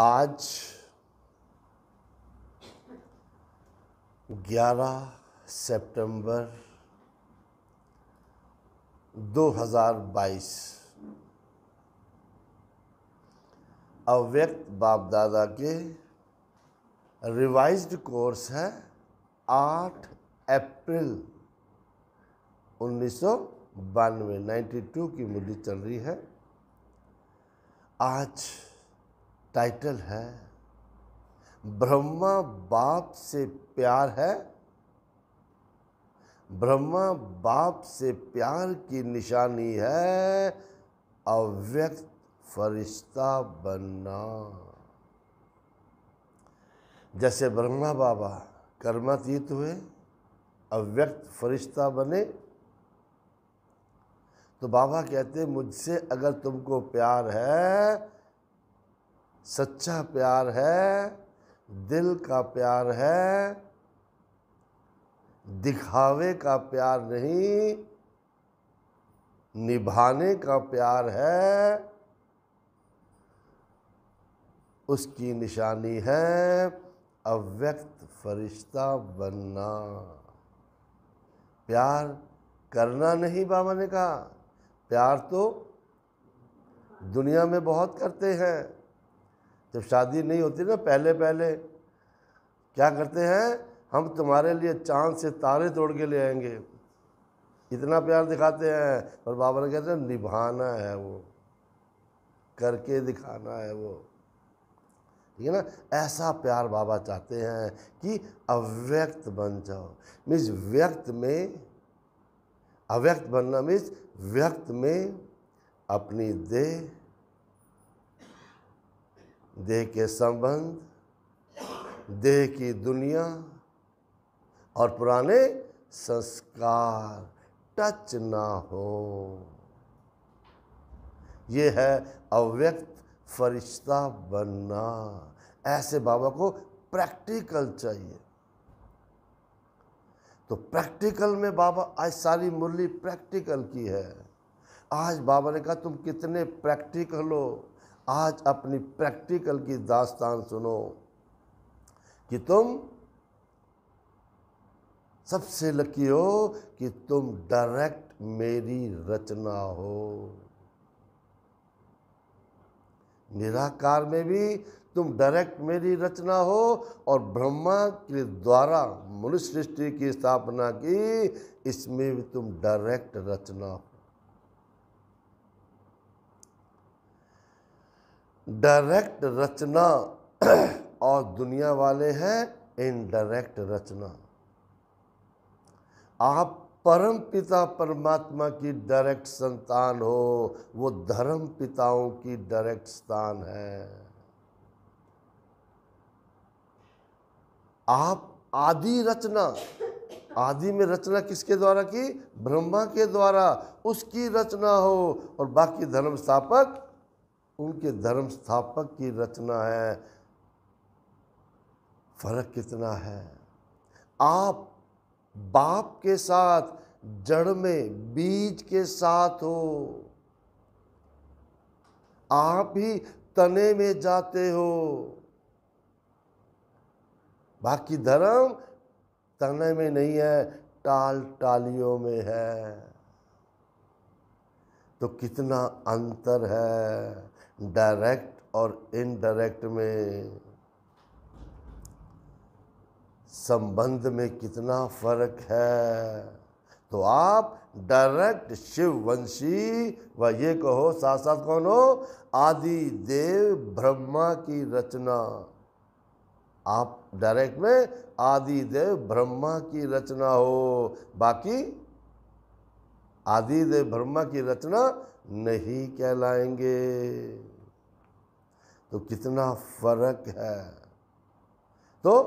आज 11 सितंबर 2022 अव्यक्त बाप दादा के रिवाइज्ड कोर्स है 8 अप्रैल उन्नीस सौ बानवे नाइन्टी टू की मुद्दी चल रही है आज टाइटल है ब्रह्मा बाप से प्यार है ब्रह्मा बाप से प्यार की निशानी है अव्यक्त फरिश्ता बनना जैसे ब्रह्मा बाबा कर्मातीत हुए अव्यक्त फरिश्ता बने तो बाबा कहते मुझसे अगर तुमको प्यार है सच्चा प्यार है दिल का प्यार है दिखावे का प्यार नहीं निभाने का प्यार है उसकी निशानी है अव्यक्त फरिश्ता बनना प्यार करना नहीं बाबा ने कहा प्यार तो दुनिया में बहुत करते हैं जब शादी नहीं होती ना पहले पहले क्या करते हैं हम तुम्हारे लिए चांद से तारे तोड़ के ले आएंगे इतना प्यार दिखाते हैं और बाबा ने कहते हैं निभाना है वो करके दिखाना है वो ठीक है ना ऐसा प्यार बाबा चाहते हैं कि अव्यक्त बन जाओ मीन्स व्यक्त में अव्यक्त बनना मीन्स व्यक्त में अपनी देह देह के संबंध देह की दुनिया और पुराने संस्कार टच ना हो यह है अव्यक्त फरिश्ता बनना ऐसे बाबा को प्रैक्टिकल चाहिए तो प्रैक्टिकल में बाबा आज सारी मुरली प्रैक्टिकल की है आज बाबा ने कहा तुम कितने प्रैक्टिकल हो आज अपनी प्रैक्टिकल की दास्तान सुनो कि तुम सबसे लकी हो कि तुम डायरेक्ट मेरी रचना हो निराकार में भी तुम डायरेक्ट मेरी रचना हो और ब्रह्मा के द्वारा मनुष्य सृष्टि की स्थापना की इसमें भी तुम डायरेक्ट रचना हो डायरेक्ट रचना और दुनिया वाले हैं इनडायरेक्ट रचना आप परम पिता परमात्मा की डायरेक्ट संतान हो वो धर्म पिताओं की डायरेक्ट स्थान है आप आदि रचना आदि में रचना किसके द्वारा की ब्रह्मा के द्वारा उसकी रचना हो और बाकी धर्म स्थापक उनके धर्म स्थापक की रचना है फर्क कितना है आप बाप के साथ जड़ में बीज के साथ हो आप ही तने में जाते हो बाकी धर्म तने में नहीं है टाल टालियों में है तो कितना अंतर है डायरेक्ट और इनडायरेक्ट में संबंध में कितना फर्क है तो आप डायरेक्ट शिव वंशी व ये कहो साथ साथ कौन हो आदि देव ब्रह्मा की रचना आप डायरेक्ट में आदि देव ब्रह्मा की रचना हो बाकी आदि देव ब्रह्मा की रचना नहीं कहलाएंगे तो कितना फर्क है तो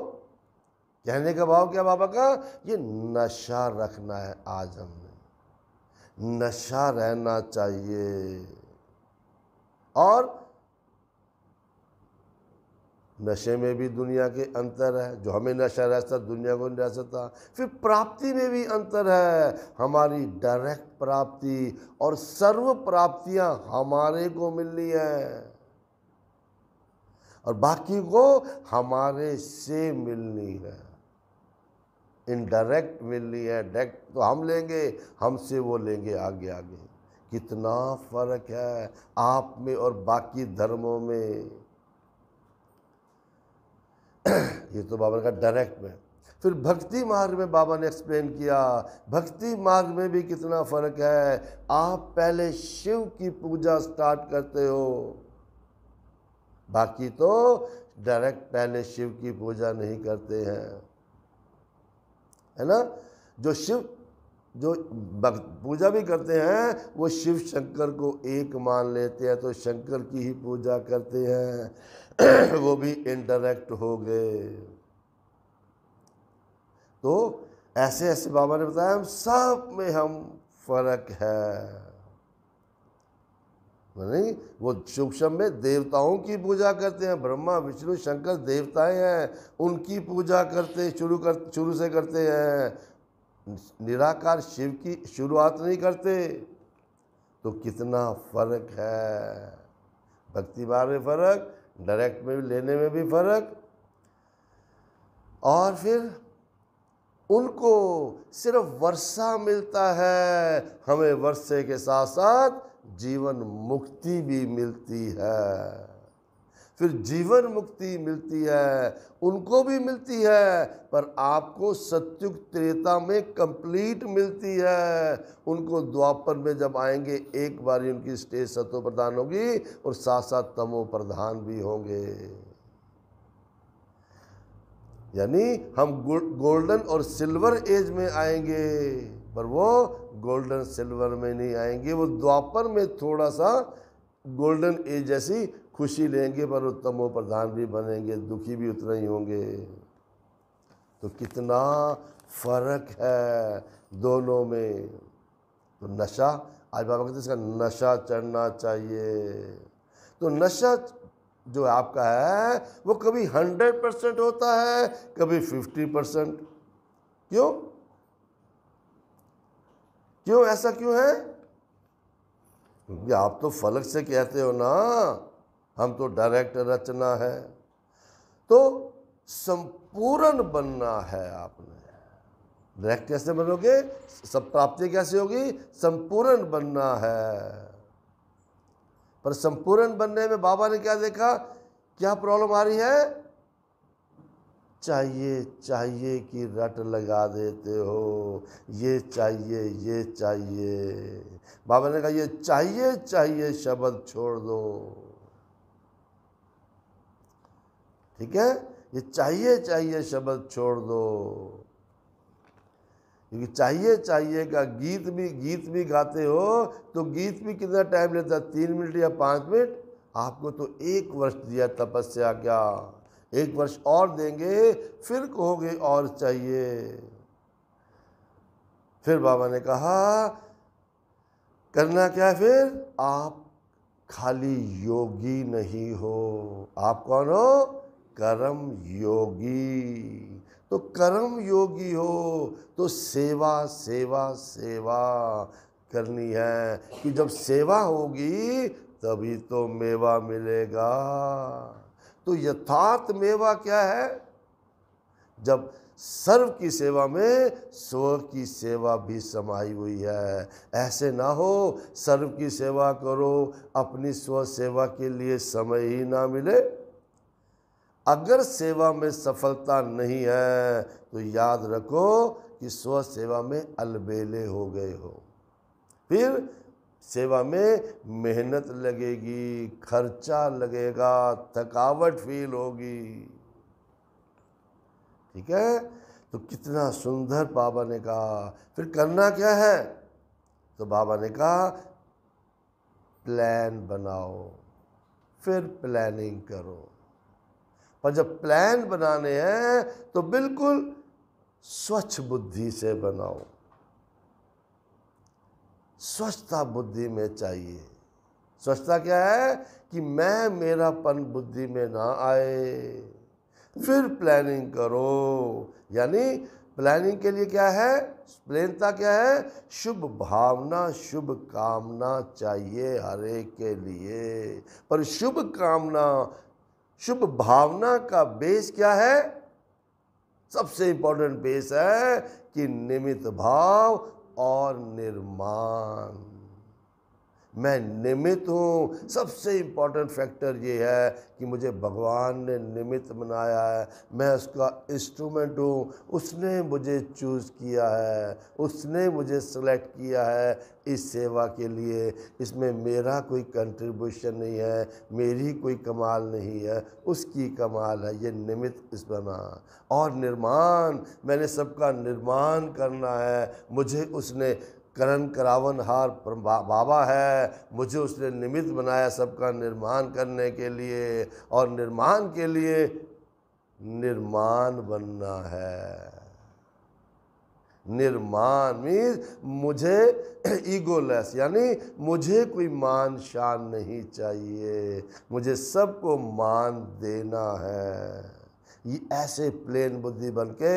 कहने का भाव क्या बाबा का ये नशा रखना है आज हमने नशा रहना चाहिए और नशे में भी दुनिया के अंतर है जो हमें नशा रह सकता दुनिया को नहीं रह सकता फिर प्राप्ति में भी अंतर है हमारी डायरेक्ट प्राप्ति और सर्व प्राप्तियां हमारे को मिल रही और बाकी को हमारे से मिलनी है इनडायरेक्ट मिलनी है डायरेक्ट तो हम लेंगे हमसे वो लेंगे आगे आगे कितना फ़र्क है आप में और बाकी धर्मों में ये तो बाबा का डायरेक्ट में फिर भक्ति मार्ग में बाबा ने एक्सप्लेन किया भक्ति मार्ग में भी कितना फ़र्क है आप पहले शिव की पूजा स्टार्ट करते हो बाकी तो डायरेक्ट पहले शिव की पूजा नहीं करते हैं है ना जो शिव जो पूजा भी करते हैं वो शिव शंकर को एक मान लेते हैं तो शंकर की ही पूजा करते हैं वो भी इनडायरेक्ट हो गए तो ऐसे ऐसे बाबा ने बताया हम सब में हम फर्क है मतलब नहीं वो सूक्ष्म में देवताओं की पूजा करते हैं ब्रह्मा विष्णु शंकर देवताएं हैं उनकी पूजा करते शुरू कर शुरू से करते हैं निराकार शिव की शुरुआत नहीं करते तो कितना फर्क है भक्ति भाव में फर्क डायरेक्ट में भी लेने में भी फर्क और फिर उनको सिर्फ वर्षा मिलता है हमें वर्षे के साथ साथ जीवन मुक्ति भी मिलती है फिर जीवन मुक्ति मिलती है उनको भी मिलती है पर आपको सत्युग त्रेता में कंप्लीट मिलती है उनको द्वापर में जब आएंगे एक बार उनकी स्टेज सत्व प्रधान होगी और साथ साथ तमो प्रधान भी होंगे यानी हम गोल्डन और सिल्वर एज में आएंगे पर वो गोल्डन सिल्वर में नहीं आएंगे वो द्वापर में थोड़ा सा गोल्डन एज जैसी खुशी लेंगे पर उत्तम वो प्रधान भी बनेंगे दुखी भी उतना ही होंगे तो कितना फर्क है दोनों में तो नशा आज बाबा कहते इसका नशा चढ़ना चाहिए तो नशा जो आपका है वो कभी हंड्रेड परसेंट होता है कभी फिफ्टी परसेंट क्यों क्यों ऐसा क्यों है क्योंकि आप तो फलक से कहते हो ना हम तो डायरेक्ट रचना है तो संपूर्ण बनना है आपने डायरेक्ट कैसे बनोगे सब प्राप्ति कैसे होगी संपूर्ण बनना है पर संपूर्ण बनने में बाबा ने क्या देखा क्या प्रॉब्लम आ रही है चाहिए चाहिए की रट लगा देते हो ये चाहिए ये चाहिए बाबा ने कहा ये चाहिए चाहिए शब्द छोड़ दो ठीक है ये चाहिए चाहिए शब्द छोड़ दो क्योंकि चाहिए चाहिए का गीत भी गीत भी गाते हो तो गीत भी कितना टाइम लेता तीन मिनट या पांच मिनट आपको तो एक वर्ष दिया तपस्या क्या एक वर्ष और देंगे फिर कहोगे और चाहिए फिर बाबा ने कहा करना क्या है फिर आप खाली योगी नहीं हो आप कौन हो कर्म योगी तो कर्म योगी हो तो सेवा सेवा सेवा करनी है कि जब सेवा होगी तभी तो मेवा मिलेगा तो यथार्थ मेवा क्या है जब सर्व की सेवा में स्व की सेवा भी समाई हुई है ऐसे ना हो सर्व की सेवा करो अपनी स्व सेवा के लिए समय ही ना मिले अगर सेवा में सफलता नहीं है तो याद रखो कि स्व सेवा में अलबेले हो गए हो फिर सेवा में मेहनत लगेगी खर्चा लगेगा थकावट फील होगी ठीक है तो कितना सुंदर बाबा ने कहा फिर करना क्या है तो बाबा ने कहा प्लान बनाओ फिर प्लानिंग करो पर जब प्लान बनाने हैं तो बिल्कुल स्वच्छ बुद्धि से बनाओ स्वच्छता बुद्धि में चाहिए स्वच्छता क्या है कि मैं मेरापन बुद्धि में ना आए फिर प्लानिंग करो यानी प्लानिंग के लिए क्या है प्लेनता क्या है शुभ भावना शुभ कामना चाहिए हर एक के लिए पर शुभ कामना शुभ भावना का बेस क्या है सबसे इंपॉर्टेंट बेस है कि निमित भाव और निर्माण मैं निमित हूँ सबसे इम्पॉर्टेंट फैक्टर ये है कि मुझे भगवान ने निमित बनाया है मैं उसका इंस्ट्रूमेंट हूँ उसने मुझे चूज़ किया है उसने मुझे सेलेक्ट किया है इस सेवा के लिए इसमें मेरा कोई कंट्रीब्यूशन नहीं है मेरी कोई कमाल नहीं है उसकी कमाल है ये निमित इस बना और निर्माण मैंने सबका निर्माण करना है मुझे उसने करण करावन हार बाबा है मुझे उसने निमित्त बनाया सबका निर्माण करने के लिए और निर्माण के लिए निर्माण बनना है निर्माण मीन्स मुझे ईगोलेस यानी मुझे कोई मान शान नहीं चाहिए मुझे सबको मान देना है ये ऐसे प्लेन बुद्धि बन के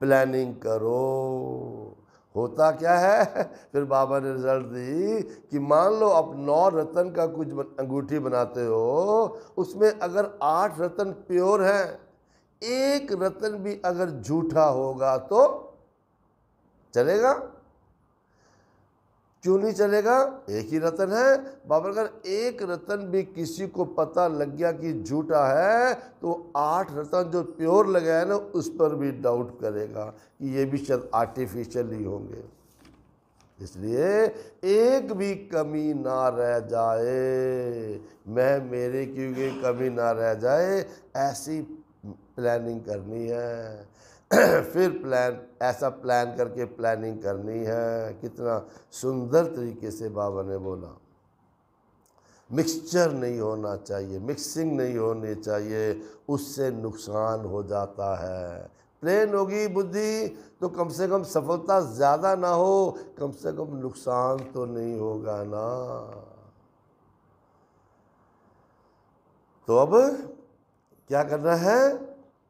प्लानिंग करो होता क्या है फिर बाबा ने रिजल्ट दी कि मान लो आप नौ रतन का कुछ अंगूठी बनाते हो उसमें अगर आठ रतन प्योर हैं एक रतन भी अगर झूठा होगा तो चलेगा क्यों नहीं चलेगा एक ही रतन है बाबर अगर एक रतन भी किसी को पता लग गया कि झूठा है तो आठ रतन जो प्योर लगे हैं ना उस पर भी डाउट करेगा कि ये भी शायद आर्टिफिशियल ही होंगे इसलिए एक भी कमी ना रह जाए मैं मेरे क्योंकि कमी ना रह जाए ऐसी प्लानिंग करनी है फिर प्लान ऐसा प्लान करके प्लानिंग करनी है कितना सुंदर तरीके से बाबा ने बोला मिक्सचर नहीं होना चाहिए मिक्सिंग नहीं होनी चाहिए उससे नुकसान हो जाता है प्लेन होगी बुद्धि तो कम से कम सफलता ज़्यादा ना हो कम से कम नुकसान तो नहीं होगा ना तो अब क्या करना है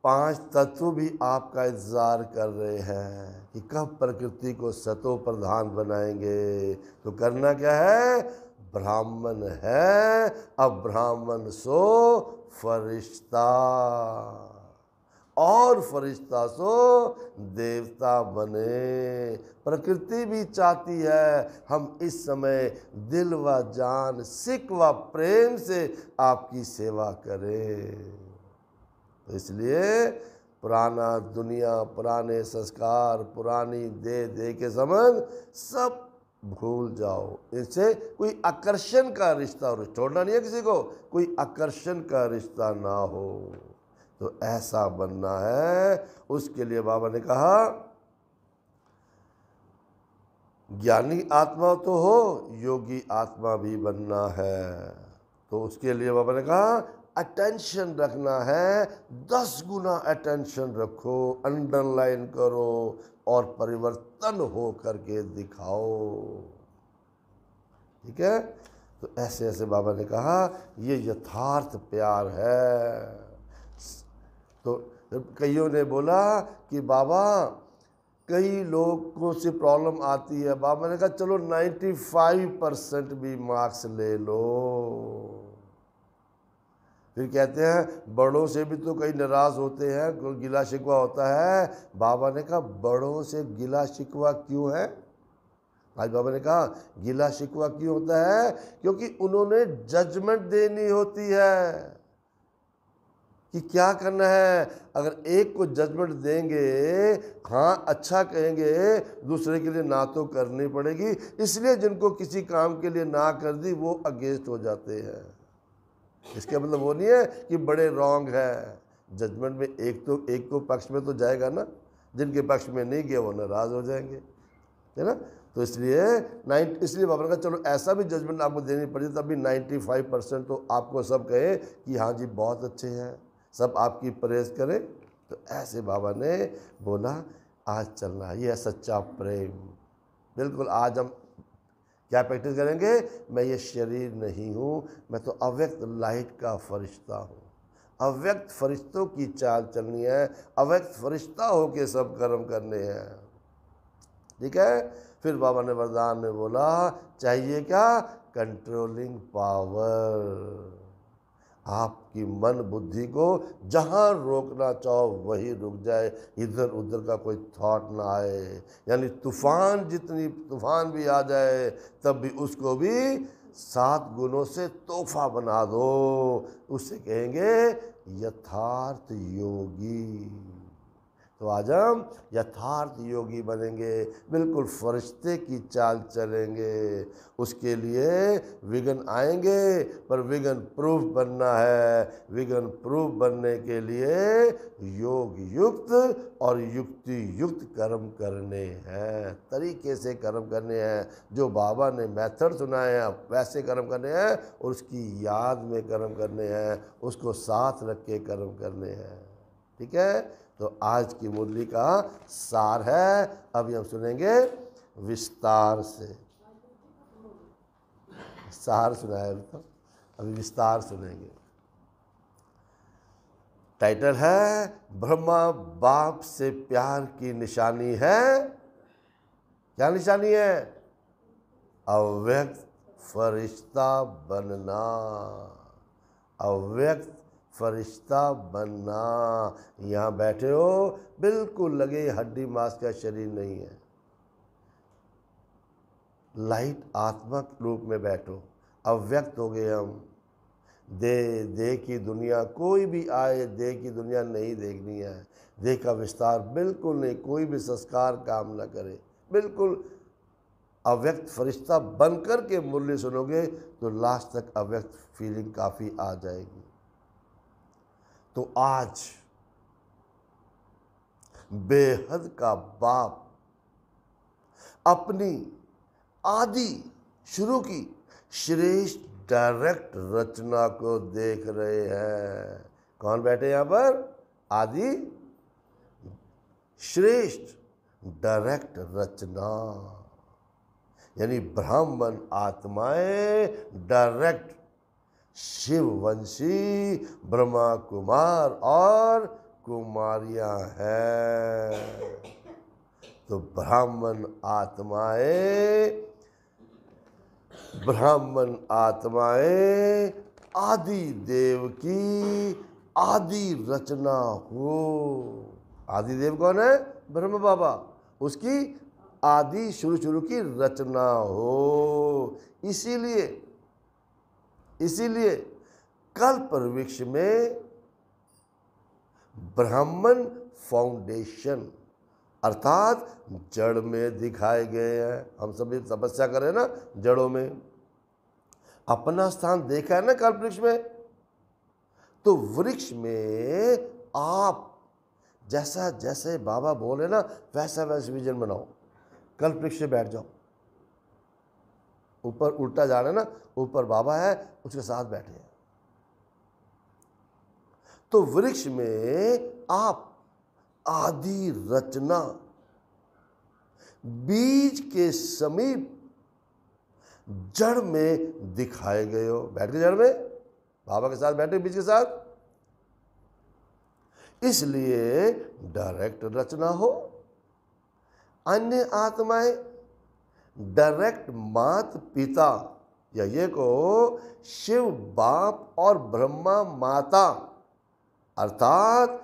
पांच तत्व भी आपका इंतज़ार कर रहे हैं कि कब प्रकृति को सतो प्रधान बनाएंगे तो करना क्या है ब्राह्मण है अब ब्राह्मण सो फरिश्ता और फरिश्ता सो देवता बने प्रकृति भी चाहती है हम इस समय दिल व जान सिख व प्रेम से आपकी सेवा करें तो इसलिए पुराना दुनिया पुराने संस्कार पुरानी दे दे के संबंध सब भूल जाओ इससे कोई आकर्षण का रिश्ता हो छोड़ना नहीं है किसी को कोई आकर्षण का रिश्ता ना हो तो ऐसा बनना है उसके लिए बाबा ने कहा ज्ञानी आत्मा तो हो योगी आत्मा भी बनना है तो उसके लिए बाबा ने कहा अटेंशन रखना है दस गुना अटेंशन रखो अंडरलाइन करो और परिवर्तन हो करके दिखाओ ठीक है तो ऐसे ऐसे बाबा ने कहा ये यथार्थ प्यार है तो कईयों ने बोला कि बाबा कई लोगों से प्रॉब्लम आती है बाबा ने कहा चलो 95 परसेंट भी मार्क्स ले लो फिर कहते हैं बड़ों से भी तो कई नाराज़ होते हैं गिला शिकवा होता है बाबा ने कहा बड़ों से गिला शिकवा क्यों है आज बाबा ने कहा गिला शिकवा क्यों होता है क्योंकि उन्होंने जजमेंट देनी होती है कि क्या करना है अगर एक को जजमेंट देंगे हाँ अच्छा कहेंगे दूसरे के लिए ना तो करनी पड़ेगी इसलिए जिनको किसी काम के लिए ना कर दी वो अगेंस्ट हो जाते हैं इसका मतलब वो नहीं है कि बड़े रॉन्ग है जजमेंट में एक तो एक को पक्ष में तो जाएगा ना जिनके पक्ष में नहीं गया वो नाराज़ हो जाएंगे है ना तो इसलिए नाइन इसलिए बाबा ने कहा चलो ऐसा भी जजमेंट आपको देनी पड़ी तभी नाइन्टी फाइव परसेंट तो आपको सब कहे कि हाँ जी बहुत अच्छे हैं सब आपकी परहेज करें तो ऐसे बाबा ने बोला आज चलना ये है सच्चा प्रेम बिल्कुल आज हम क्या प्रैक्टिस करेंगे मैं ये शरीर नहीं हूँ मैं तो अव्यक्त लाइट का फरिश्ता हूँ अव्यक्त फरिश्तों की चाल चलनी है अव्यक्त फरिश्ता हो के सब कर्म करने हैं ठीक है फिर बाबा ने वरदान में बोला चाहिए क्या कंट्रोलिंग पावर आपकी मन बुद्धि को जहाँ रोकना चाहो वहीं रुक जाए इधर उधर का कोई थॉट ना आए यानी तूफान जितनी तूफान भी आ जाए तब भी उसको भी सात गुणों से तोहफा बना दो उसे कहेंगे यथार्थ योगी तो आज हम यथार्थ योगी बनेंगे बिल्कुल फरिश्ते की चाल चलेंगे उसके लिए विघन आएंगे पर विघन प्रूफ बनना है विघन प्रूफ बनने के लिए योग युक्त और युक्ति युक्त कर्म करने हैं तरीके से कर्म करने हैं जो बाबा ने मेथड सुनाए हैं वैसे कर्म करने हैं और उसकी याद में कर्म करने हैं उसको साथ रख के कर्म करने हैं ठीक है तो आज की मुरली का सार है अभी हम सुनेंगे विस्तार से सार सुना है अभी तो अभी विस्तार सुनेंगे टाइटल है ब्रह्मा बाप से प्यार की निशानी है क्या निशानी है अव्यक्त फरिश्ता बनना अव्यक्त फरिश्ता बनना यहाँ बैठे हो बिल्कुल लगे हड्डी मांस का शरीर नहीं है लाइट आत्मक रूप में बैठो अव्यक्त हो गए हम दे दे की दुनिया कोई भी आए दे की दुनिया नहीं देखनी है दे का विस्तार बिल्कुल नहीं कोई भी संस्कार काम ना करे बिल्कुल अव्यक्त फरिश्ता बनकर के मुरली सुनोगे तो लास्ट तक अव्यक्त फीलिंग काफ़ी आ जाएगी तो आज बेहद का बाप अपनी आदि शुरू की श्रेष्ठ डायरेक्ट रचना को देख रहे हैं कौन बैठे यहां पर आदि श्रेष्ठ डायरेक्ट रचना यानी ब्राह्मण आत्माएं डायरेक्ट शिववंशी ब्रह्मा कुमार और कुमारियां हैं तो ब्राह्मण आत्माएं ब्राह्मण आत्माएं आदि देव की आदि रचना हो आदि देव कौन है ब्रह्म बाबा उसकी आदि शुरू शुरू की रचना हो इसीलिए इसीलिए कल्प वृक्ष में ब्राह्मण फाउंडेशन अर्थात जड़ में दिखाए गए हैं हम सभी तपस्या करें ना जड़ों में अपना स्थान देखा है ना कल्प वृक्ष में तो वृक्ष में आप जैसा जैसे बाबा बोले ना वैसा वैसे विजन बनाओ कल्प वृक्ष से बैठ जाओ ऊपर उल्टा जा रहा है ना ऊपर बाबा है उसके साथ बैठे हैं तो वृक्ष में आप आदि रचना बीज के समीप जड़ में दिखाए गए हो बैठ के जड़ में बाबा के साथ बैठे बीज के साथ इसलिए डायरेक्ट रचना हो अन्य आत्माएं डायरेक्ट मात पिता ये को शिव बाप और ब्रह्मा माता अर्थात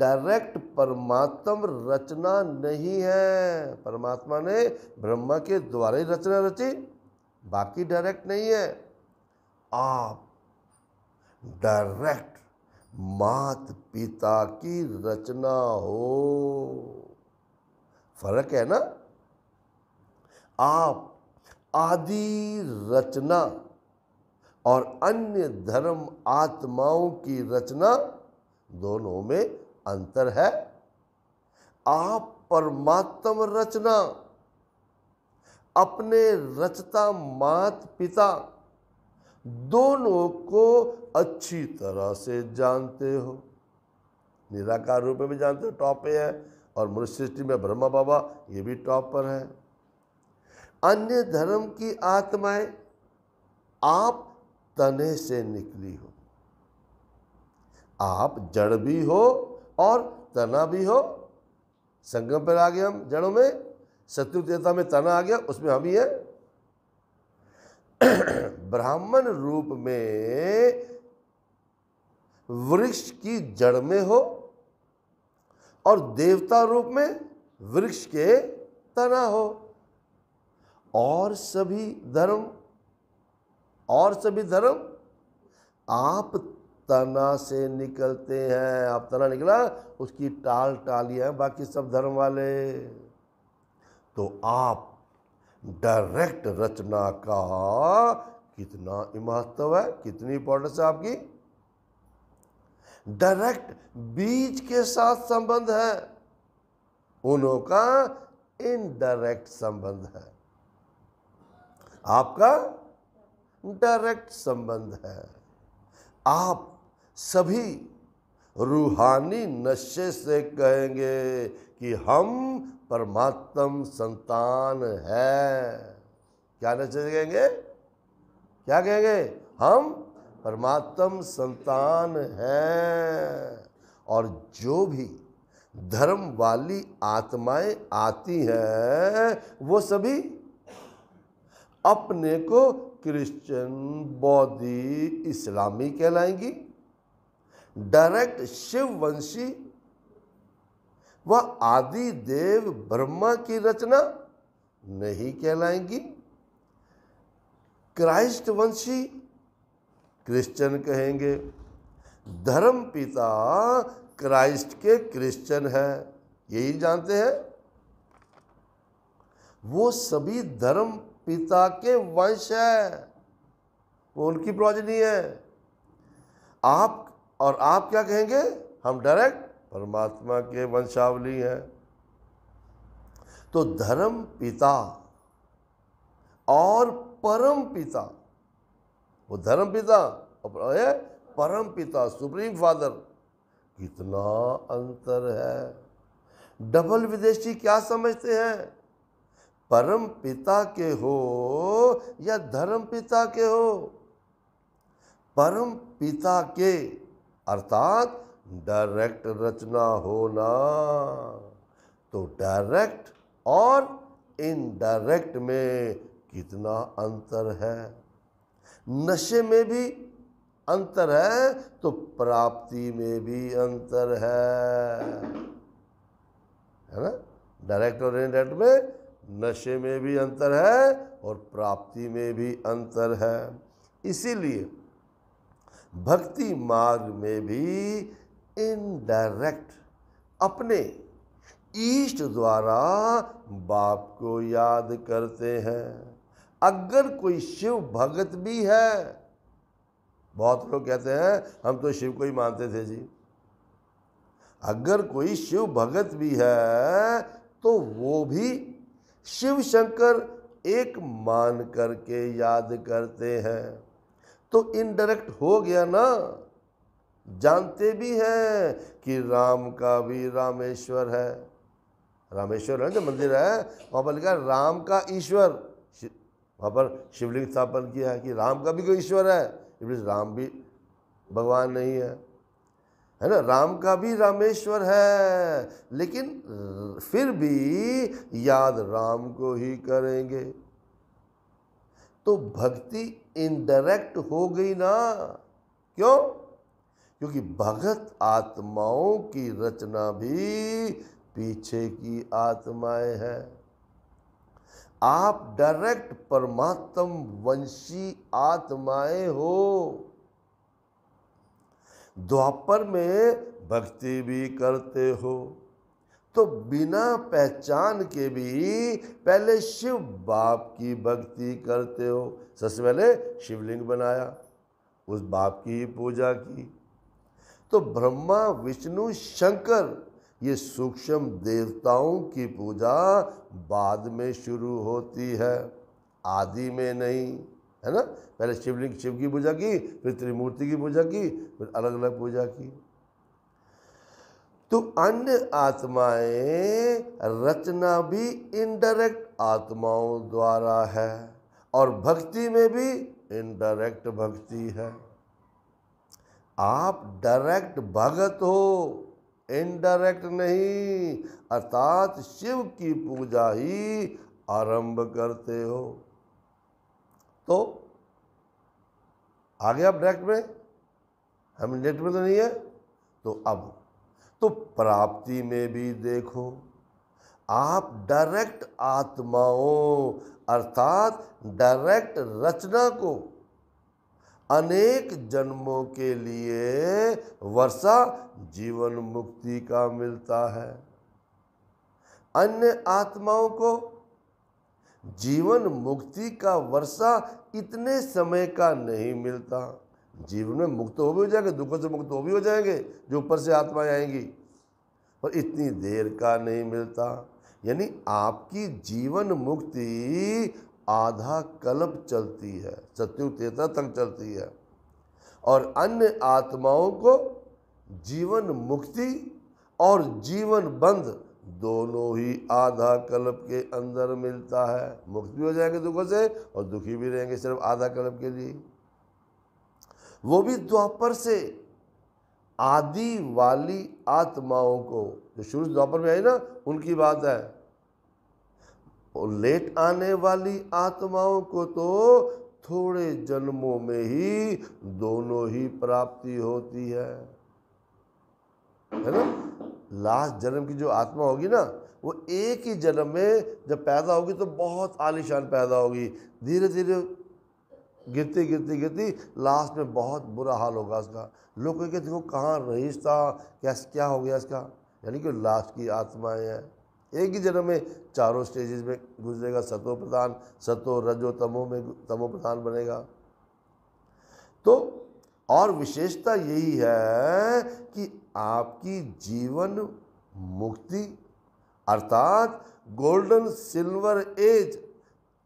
डायरेक्ट परमात्म रचना नहीं है परमात्मा ने ब्रह्मा के द्वारा ही रचना रची बाकी डायरेक्ट नहीं है आप डायरेक्ट मात पिता की रचना हो फर्क है ना आप आदि रचना और अन्य धर्म आत्माओं की रचना दोनों में अंतर है आप परमात्म रचना अपने रचता मात पिता दोनों को अच्छी तरह से जानते हो निराकार रूप में भी जानते हो टॉप पे है और मनुष्य सृष्टि में ब्रह्मा बाबा ये भी टॉप पर है अन्य धर्म की आत्माएं आप तने से निकली हो आप जड़ भी हो और तना भी हो संगम पर आ गए हम जड़ों में शत्रु देवता में तना आ गया उसमें हम ही है ब्राह्मण रूप में वृक्ष की जड़ में हो और देवता रूप में वृक्ष के तना हो और सभी धर्म और सभी धर्म आप तना से निकलते हैं आप तना निकला उसकी टाल टालिया बाकी सब धर्म वाले तो आप डायरेक्ट रचना का कितना महत्व है कितनी इंपॉर्टेंस है आपकी डायरेक्ट बीज के साथ संबंध है उनका इनडायरेक्ट संबंध है आपका डायरेक्ट संबंध है आप सभी रूहानी नशे से कहेंगे कि हम परमात्म संतान है क्या नशे से कहेंगे क्या कहेंगे हम परमात्म संतान हैं और जो भी धर्म वाली आत्माएं आती हैं वो सभी अपने को क्रिश्चियन बौद्धि इस्लामी कहलाएंगी डायरेक्ट शिव वंशी व आदि देव ब्रह्मा की रचना नहीं कहलाएंगी क्राइस्ट वंशी क्रिश्चियन कहेंगे धर्म पिता क्राइस्ट के क्रिश्चियन है यही जानते हैं वो सभी धर्म पिता के वंश है वो उनकी प्रोजनी है आप और आप क्या कहेंगे हम डायरेक्ट परमात्मा के वंशावली हैं तो धर्म पिता और परम पिता वो धर्म पिता और परम पिता सुप्रीम फादर कितना अंतर है डबल विदेशी क्या समझते हैं परम पिता के हो या धर्म पिता के हो परम पिता के अर्थात डायरेक्ट रचना होना तो डायरेक्ट और इनडायरेक्ट में कितना अंतर है नशे में भी अंतर है तो प्राप्ति में भी अंतर है है ना डायरेक्ट और इनडायरेक्ट में नशे में भी अंतर है और प्राप्ति में भी अंतर है इसीलिए भक्ति मार्ग में भी इनडायरेक्ट अपने ईष्ट द्वारा बाप को याद करते हैं अगर कोई शिव भगत भी है बहुत लोग कहते हैं हम तो शिव को ही मानते थे जी अगर कोई शिव भगत भी है तो वो भी शिव शंकर एक मान करके याद करते हैं तो इनडायरेक्ट हो गया ना जानते भी हैं कि राम का भी रामेश्वर है रामेश्वर है जो मंदिर है वहाँ पर लिखा राम का ईश्वर वहाँ पर शिवलिंग स्थापन किया है कि राम का भी कोई ईश्वर है राम भी भगवान नहीं है है ना राम का भी रामेश्वर है लेकिन फिर भी याद राम को ही करेंगे तो भक्ति इनडायरेक्ट हो गई ना क्यों क्योंकि भगत आत्माओं की रचना भी पीछे की आत्माएं हैं आप डायरेक्ट परमात्म वंशी आत्माएं हो द्वापर में भक्ति भी करते हो तो बिना पहचान के भी पहले शिव बाप की भक्ति करते हो सबसे पहले शिवलिंग बनाया उस बाप की पूजा की तो ब्रह्मा विष्णु शंकर ये सूक्ष्म देवताओं की पूजा बाद में शुरू होती है आदि में नहीं है ना पहले शिवलिंग शिव की पूजा की फिर त्रिमूर्ति की पूजा की फिर अलग अलग पूजा की तो अन्य आत्माएं रचना भी इनडायरेक्ट आत्माओं द्वारा है और भक्ति में भी इनडायरेक्ट भक्ति है आप डायरेक्ट भगत हो इनडायरेक्ट नहीं अर्थात शिव की पूजा ही आरंभ करते हो तो आ गया आप डायरेक्ट में हम नेट में तो नहीं है तो अब तो प्राप्ति में भी देखो आप डायरेक्ट आत्माओं अर्थात डायरेक्ट रचना को अनेक जन्मों के लिए वर्षा जीवन मुक्ति का मिलता है अन्य आत्माओं को जीवन मुक्ति का वर्षा इतने समय का नहीं मिलता जीवन में मुक्त हो भी हो जाएंगे दुखों से मुक्त हो भी हो जाएंगे जो ऊपर से आत्माएं आएंगी पर इतनी देर का नहीं मिलता यानी आपकी जीवन मुक्ति आधा कल्प चलती है सत्यु तेता तक चलती है और अन्य आत्माओं को जीवन मुक्ति और जीवन बंध दोनों ही आधा कल्प के अंदर मिलता है मुक्त भी हो जाएंगे दुखों से और दुखी भी रहेंगे सिर्फ आधा कल्प के लिए वो भी द्वापर से आदि वाली आत्माओं को जो शुरू द्वापर में आई ना उनकी बात है और लेट आने वाली आत्माओं को तो थोड़े जन्मों में ही दोनों ही प्राप्ति होती है है ना लास्ट जन्म की जो आत्मा होगी ना वो एक ही जन्म में जब पैदा होगी तो बहुत आलिशान पैदा होगी धीरे धीरे गिरती गिरती गिरती लास्ट में बहुत बुरा हाल होगा उसका लोग कहेंगे देखो कहाँ रईस था कैसे क्या हो गया इसका यानी कि लास्ट की आत्माएँ हैं एक ही जन्म में चारों स्टेजेस में गुजरेगा सतो प्रधान सतो रजो तमो में तमो प्रधान बनेगा तो और विशेषता यही है कि आपकी जीवन मुक्ति अर्थात गोल्डन सिल्वर एज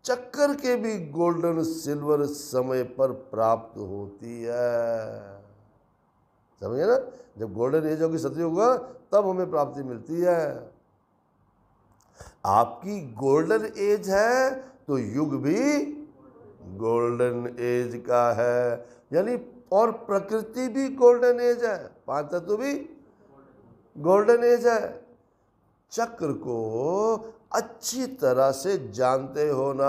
चक्कर के भी गोल्डन सिल्वर समय पर प्राप्त होती है समझे ना जब गोल्डन एज होगी सत्य होगा तब हमें प्राप्ति मिलती है आपकी गोल्डन एज है तो युग भी गोल्डन एज का है यानी और प्रकृति भी गोल्डन एज है पांच तत्व भी गोल्डन एज है चक्र को अच्छी तरह से जानते हो ना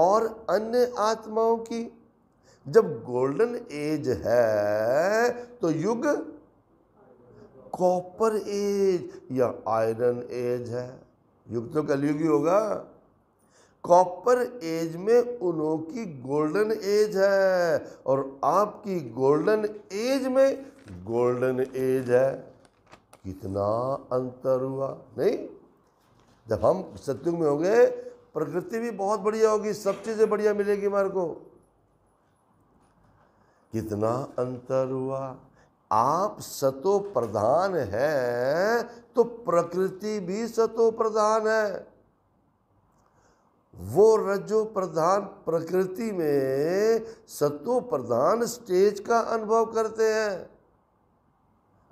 और अन्य आत्माओं की जब गोल्डन एज है तो युग कॉपर एज या आयरन एज है युग तो कलयुग ही होगा कॉपर एज में की गोल्डन एज है और आपकी गोल्डन एज में गोल्डन एज है कितना अंतर हुआ नहीं जब हम सत्युग में होंगे प्रकृति भी बहुत बढ़िया होगी सब चीज़ें बढ़िया मिलेगी हमारे को कितना अंतर हुआ आप सतो प्रधान है तो प्रकृति भी सतो प्रधान है वो रजो प्रधान प्रकृति में सत्व प्रधान स्टेज का अनुभव करते हैं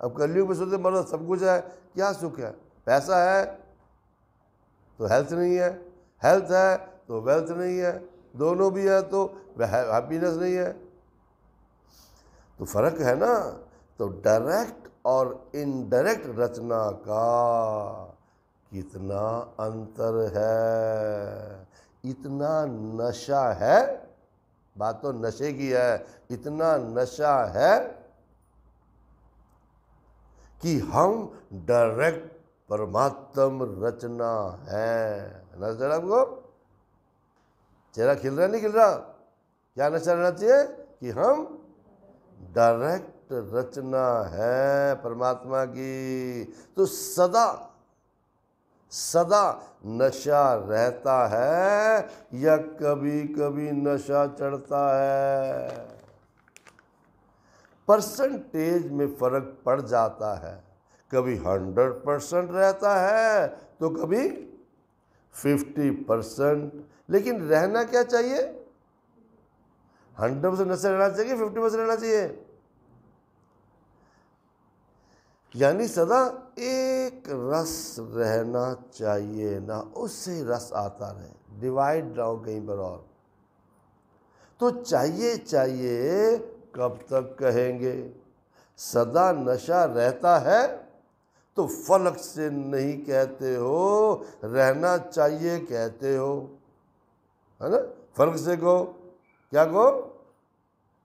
अब कलयुग में सोचते मतलब सब कुछ है क्या सुख है पैसा है तो हेल्थ नहीं है हेल्थ है तो वेल्थ नहीं है दोनों भी है तो हैप्पीनेस नहीं है तो फर्क है ना तो डायरेक्ट और इनडायरेक्ट रचना का कितना अंतर है इतना नशा है बात तो नशे की है इतना नशा है कि हम डायरेक्ट परमात्म रचना है ना आपको चेहरा खिल रहा नहीं खिल रहा क्या नशा रहना चाहिए कि हम डायरेक्ट रचना है परमात्मा की तो सदा सदा नशा रहता है या कभी कभी नशा चढ़ता है परसेंटेज में फर्क पड़ जाता है कभी हंड्रेड परसेंट रहता है तो कभी फिफ्टी परसेंट लेकिन रहना क्या चाहिए हंड्रेड परसेंट नशा रहना चाहिए फिफ्टी परसेंट रहना चाहिए यानी सदा एक रस रहना चाहिए ना उससे रस आता रहे डिवाइड रहो कहीं पर और तो चाहिए चाहिए कब तक कहेंगे सदा नशा रहता है तो फलक से नहीं कहते हो रहना चाहिए कहते हो है ना फलक से कहो क्या कहो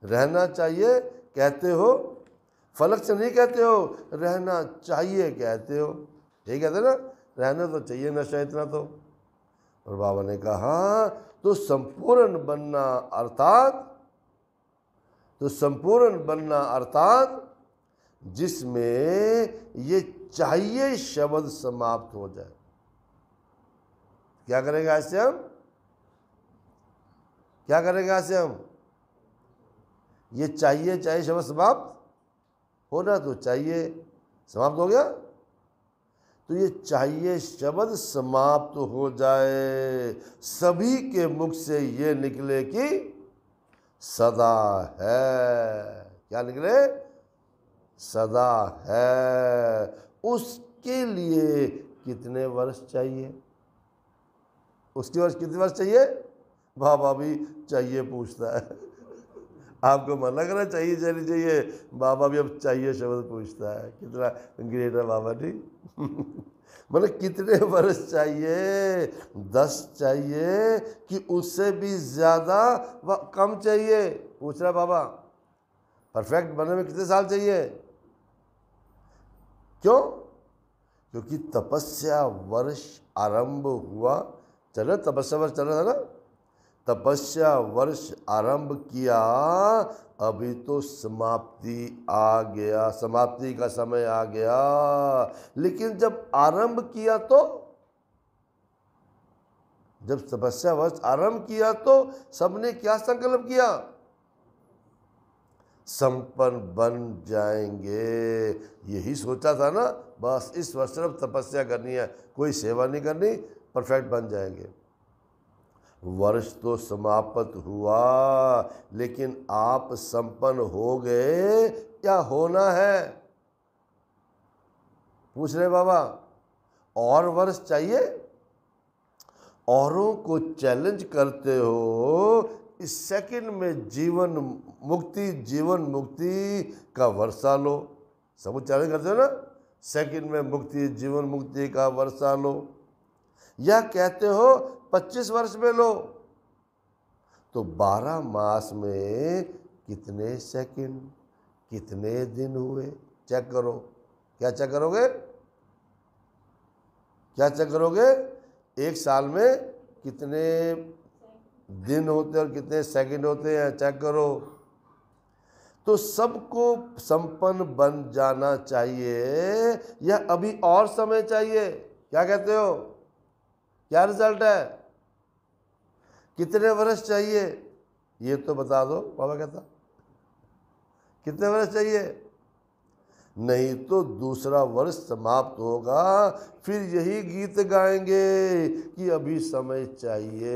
रहना चाहिए कहते हो फलक से नहीं कहते हो रहना चाहिए कहते हो ठीक है तो ना रहना तो चाहिए नशा इतना तो और बाबा ने कहा हाँ तो संपूर्ण बनना अर्थात तो संपूर्ण बनना अर्थात जिसमें ये चाहिए शब्द समाप्त हो जाए क्या करेंगे आज से हम क्या करेंगे आज से हम ये चाहिए चाहिए शब्द समाप्त होना तो चाहिए समाप्त हो गया तो ये चाहिए शब्द समाप्त तो हो जाए सभी के मुख से ये निकले कि सदा है क्या निकले सदा है उसके लिए कितने वर्ष चाहिए उसके वर्ष कितने वर्ष चाहिए भाभी चाहिए पूछता है आपको मना करना चाहिए चली चाहिए बाबा भी अब चाहिए शब्द पूछता है कितना ग्रेट है बाबा जी मतलब कितने वर्ष चाहिए दस चाहिए कि उससे भी ज़्यादा व कम चाहिए पूछ रहा बाबा परफेक्ट बनने में कितने साल चाहिए क्यों क्योंकि तपस्या वर्ष आरंभ हुआ चल तपस्या वर्ष चल रहा था ना तपस्या वर्ष आरंभ किया अभी तो समाप्ति आ गया समाप्ति का समय आ गया लेकिन जब आरंभ किया तो जब तपस्या वर्ष आरंभ किया तो सबने क्या संकल्प किया संपन्न बन जाएंगे यही सोचा था ना बस इस वर्ष सिर्फ तपस्या करनी है कोई सेवा नहीं करनी परफेक्ट बन जाएंगे वर्ष तो समाप्त हुआ लेकिन आप संपन्न हो गए या होना है पूछ रहे बाबा और वर्ष चाहिए औरों को चैलेंज करते हो इस सेकंड में जीवन मुक्ति जीवन मुक्ति का वर्षा लो सब चैलेंज करते हो ना सेकंड में मुक्ति जीवन मुक्ति का वर्षा लो या कहते हो 25 वर्ष में लो तो 12 मास में कितने सेकंड कितने दिन हुए चेक करो क्या चेक करोगे क्या चेक करोगे एक साल में कितने दिन होते और कितने सेकंड होते हैं चेक करो तो सबको संपन्न बन जाना चाहिए या अभी और समय चाहिए क्या कहते हो क्या रिजल्ट है कितने वर्ष चाहिए ये तो बता दो बाबा कहता कितने वर्ष चाहिए नहीं तो दूसरा वर्ष समाप्त होगा फिर यही गीत गाएंगे कि अभी समय चाहिए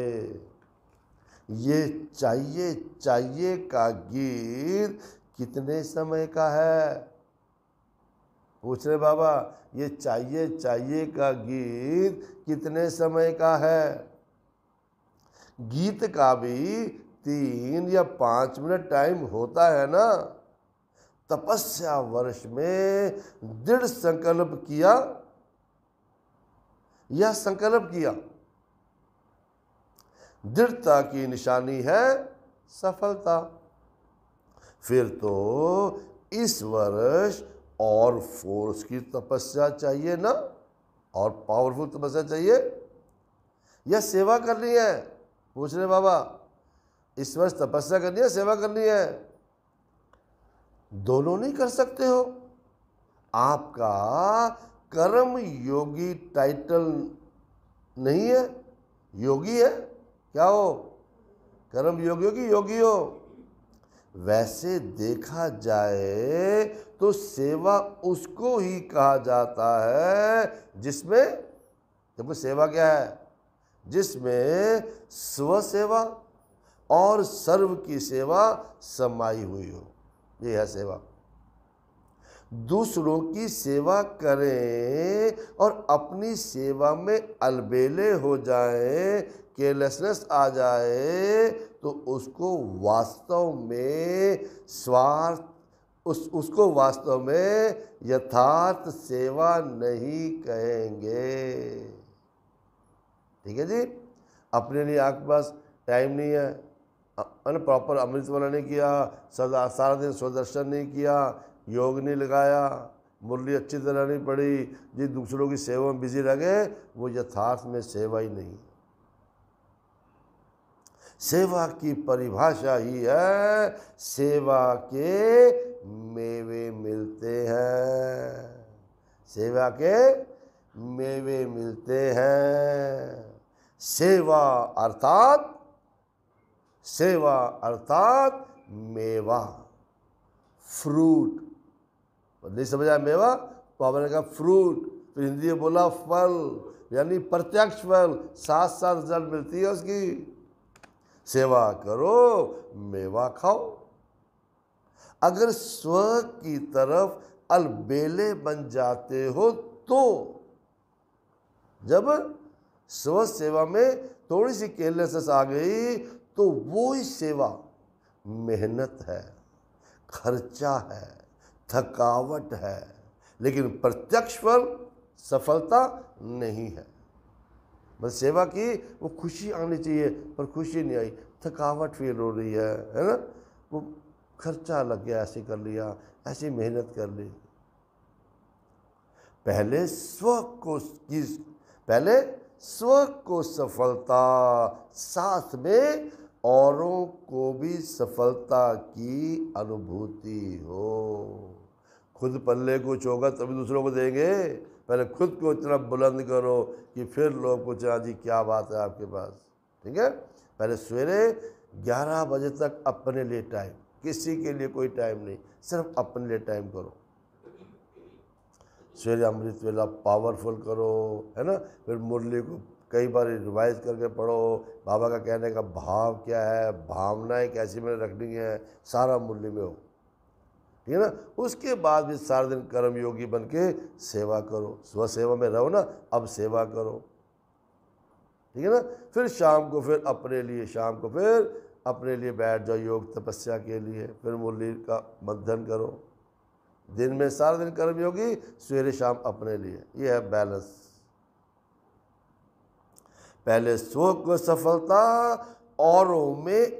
ये चाहिए चाहिए का गीत कितने समय का है पूछ रहे बाबा ये चाहिए चाहिए का गीत कितने समय का है गीत का भी तीन या पाँच मिनट टाइम होता है ना तपस्या वर्ष में दृढ़ संकल्प किया या संकल्प किया दृढ़ता की निशानी है सफलता फिर तो इस वर्ष और फोर्स की तपस्या चाहिए ना और पावरफुल तपस्या चाहिए या सेवा करनी है पूछ रहे बाबा इस वर्ष तपस्या करनी है सेवा करनी है दोनों नहीं कर सकते हो आपका कर्म योगी टाइटल नहीं है योगी है क्या हो कर्म योगियों की योगी हो वैसे देखा जाए तो सेवा उसको ही कहा जाता है जिसमें देखो सेवा क्या है जिसमें स्व सेवा और सर्व की सेवा समाई हुई हो यह है सेवा दूसरों की सेवा करें और अपनी सेवा में अलबेले हो जाएं केयरलेसनेस आ जाए तो उसको वास्तव में स्वार्थ उस उसको वास्तव में यथार्थ सेवा नहीं कहेंगे ठीक है जी अपने लिए आपके पास टाइम नहीं है मैंने प्रॉपर अमृत वाला नहीं किया सदा सारा दिन स्वदर्शन नहीं किया योग नहीं लगाया मुरली अच्छी तरह नहीं पड़ी जिस दूसरों की सेवा में बिजी गए वो यथार्थ में सेवा ही नहीं सेवा की परिभाषा ही है सेवा के मेवे मिलते हैं सेवा के मेवे मिलते हैं सेवा अर्थात सेवा अर्थात मेवा फ्रूट नहीं समझा मेवा तो आपने कहा फ्रूट फिर तो हिंदी में बोला फल यानी प्रत्यक्ष फल साथ साथ रिजल्ट मिलती है उसकी सेवा करो मेवा खाओ अगर स्व की तरफ अलबेले बन जाते हो तो जब स्व सेवा में थोड़ी सी केयरलेसनेस आ गई तो वो ही सेवा मेहनत है खर्चा है थकावट है लेकिन प्रत्यक्ष पर सफलता नहीं है बस सेवा की वो खुशी आनी चाहिए पर खुशी नहीं आई थकावट फील हो रही है है ना वो खर्चा लग गया ऐसे कर लिया ऐसी मेहनत कर ली पहले स्व को पहले स्व को सफलता साथ में औरों को भी सफलता की अनुभूति हो खुद पल्ले कुछ होगा तभी दूसरों को देंगे पहले खुद को इतना बुलंद करो कि फिर लोग पूछे हाँ जी क्या बात है आपके पास ठीक है पहले सवेरे 11 बजे तक अपने लिए टाइम किसी के लिए कोई टाइम नहीं सिर्फ अपने लिए टाइम करो शेर अमृत वेला पावरफुल करो है ना फिर मुरली को कई बार रिवाइज करके पढ़ो बाबा का कहने का भाव क्या है भावनाएं कैसी मैंने रखनी है सारा मुरली में हो ठीक है ना उसके बाद भी सारा दिन कर्म योगी बन के सेवा करो स्व सेवा में रहो ना अब सेवा करो ठीक है ना फिर शाम को फिर अपने लिए शाम को फिर अपने लिए बैठ जाओ योग तपस्या के लिए फिर मुरली का मंथन करो दिन में सारा दिन कर्मयोगी सवेरे शाम अपने लिए ये है बैलेंस पहले सुख व सफलता औरों में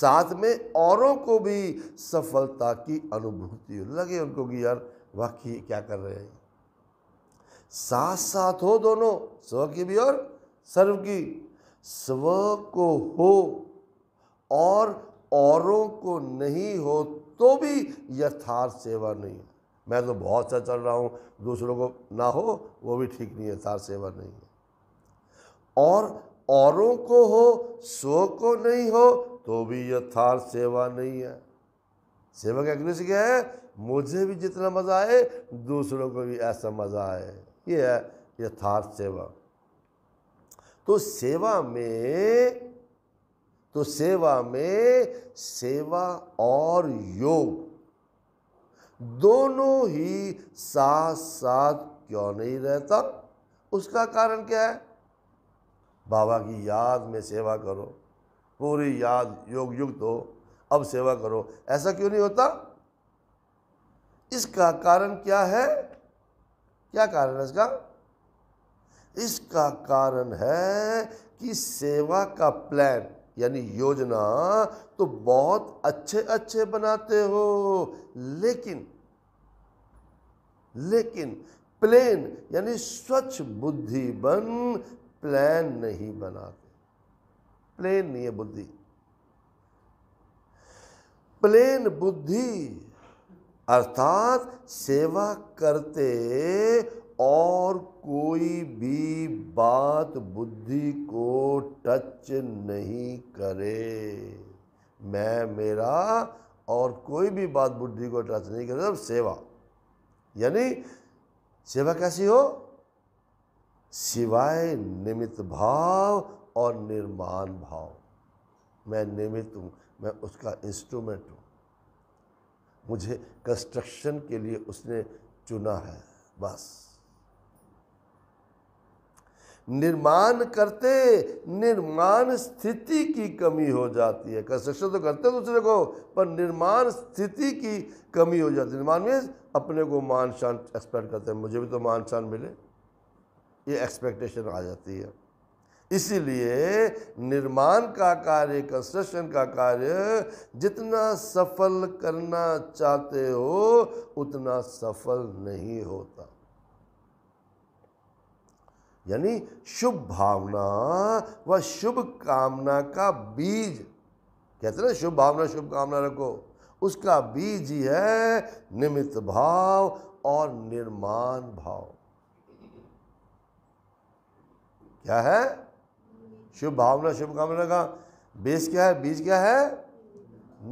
साथ में औरों को भी सफलता की अनुभूति लगे उनको कि यार वाकई क्या कर रहे हैं साथ साथ हो दोनों स्व की भी और सर्व की स्व को हो और औरों को नहीं हो तो भी यथार्थ सेवा नहीं मैं तो बहुत सा चल रहा हूँ दूसरों को ना हो वो भी ठीक नहीं है यथार्थ सेवा नहीं है और औरों को हो सो को नहीं हो तो भी यथार्थ सेवा नहीं है सेवा का से क्या है मुझे भी जितना मज़ा आए दूसरों को भी ऐसा मज़ा आए ये है यथार्थ सेवा तो सेवा में तो सेवा में सेवा और योग दोनों ही साथ साथ क्यों नहीं रहता उसका कारण क्या है बाबा की याद में सेवा करो पूरी याद योग युक्त हो अब सेवा करो ऐसा क्यों नहीं होता इसका कारण क्या है क्या कारण है इसका इसका कारण है कि सेवा का प्लान यानी योजना तो बहुत अच्छे अच्छे बनाते हो लेकिन लेकिन प्लेन यानी स्वच्छ बुद्धि बन प्लान नहीं बनाते प्लेन नहीं है बुद्धि प्लेन बुद्धि अर्थात सेवा करते और कोई भी बात बुद्धि को टच नहीं करे मैं मेरा और कोई भी बात बुद्धि को टच नहीं करे सब सेवा यानी सेवा कैसी हो सिवाय निमित भाव और निर्माण भाव मैं निमित हूँ मैं उसका इंस्ट्रूमेंट हूँ मुझे कंस्ट्रक्शन के लिए उसने चुना है बस निर्माण करते निर्माण स्थिति की कमी हो जाती है कंस्ट्रक्शन तो करते दूसरे को पर निर्माण स्थिति की कमी हो जाती है निर्माण मीन्स अपने को मान शान एक्सपेक्ट करते हैं मुझे भी तो मान शान मिले ये एक्सपेक्टेशन आ जाती है इसीलिए निर्माण का कार्य कंस्ट्रक्शन का कार्य जितना सफल करना चाहते हो उतना सफल नहीं होता यानी शुभ भावना व शुभ कामना का बीज कहते ना शुभ भावना शुभ कामना रखो उसका बीज ही है निमित्त भाव और निर्माण भाव क्या है शुभ भावना शुभ कामना का बेस क्या है बीज क्या है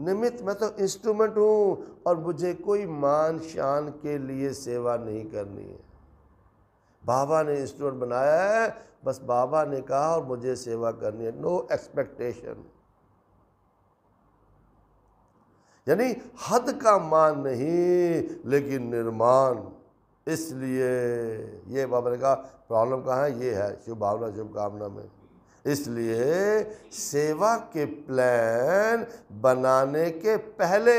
निमित्त मैं तो इंस्ट्रूमेंट हूं और मुझे कोई मान शान के लिए सेवा नहीं करनी है बाबा ने इंस्टीट्यूट बनाया है बस बाबा ने कहा और मुझे सेवा करनी है नो एक्सपेक्टेशन यानी हद का मान नहीं लेकिन निर्माण इसलिए ये बाबा ने कहा प्रॉब्लम कहाँ है ये है शुभ भावना शुभकामना में इसलिए सेवा के प्लान बनाने के पहले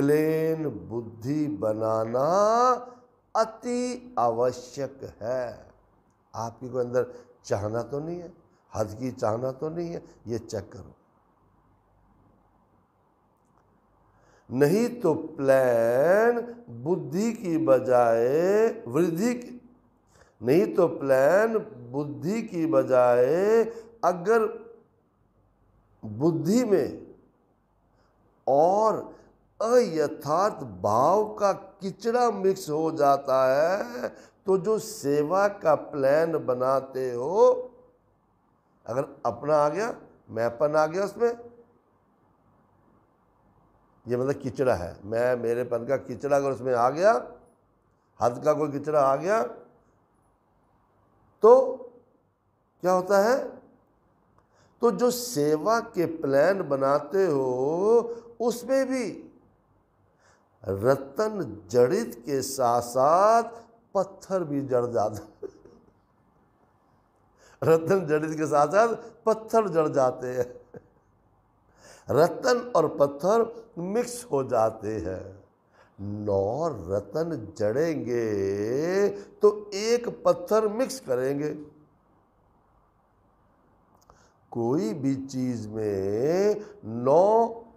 प्लेन बुद्धि बनाना अति आवश्यक है आपके को अंदर चाहना तो नहीं है हद की चाहना तो नहीं है ये चेक करो नहीं तो प्लान बुद्धि की बजाय वृद्धि की नहीं तो प्लान बुद्धि की बजाय अगर बुद्धि में और अयथार्थ भाव का किचड़ा मिक्स हो जाता है तो जो सेवा का प्लान बनाते हो अगर अपना आ गया मैंपन आ गया उसमें ये मतलब किचड़ा है मैं मेरेपन का किचड़ा अगर उसमें आ गया हद का कोई किचड़ा आ गया तो क्या होता है तो जो सेवा के प्लान बनाते हो उसमें भी रतन जड़ित के साथ साथ पत्थर भी जड़ जाते रतन जड़ित के साथ साथ पत्थर जड़ जाते हैं रतन और पत्थर मिक्स हो जाते हैं नौ रतन जड़ेंगे तो एक पत्थर मिक्स करेंगे कोई भी चीज में नौ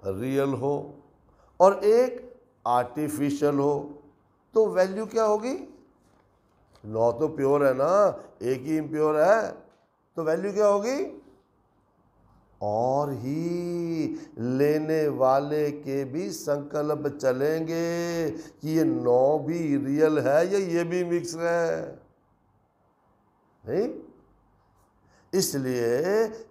रियल हो और एक आर्टिफिशियल हो तो वैल्यू क्या होगी लॉ तो प्योर है ना एक ही इम्प्योर है तो वैल्यू क्या होगी और ही लेने वाले के भी संकल्प चलेंगे कि ये नौ भी रियल है या ये भी मिक्स है नहीं इसलिए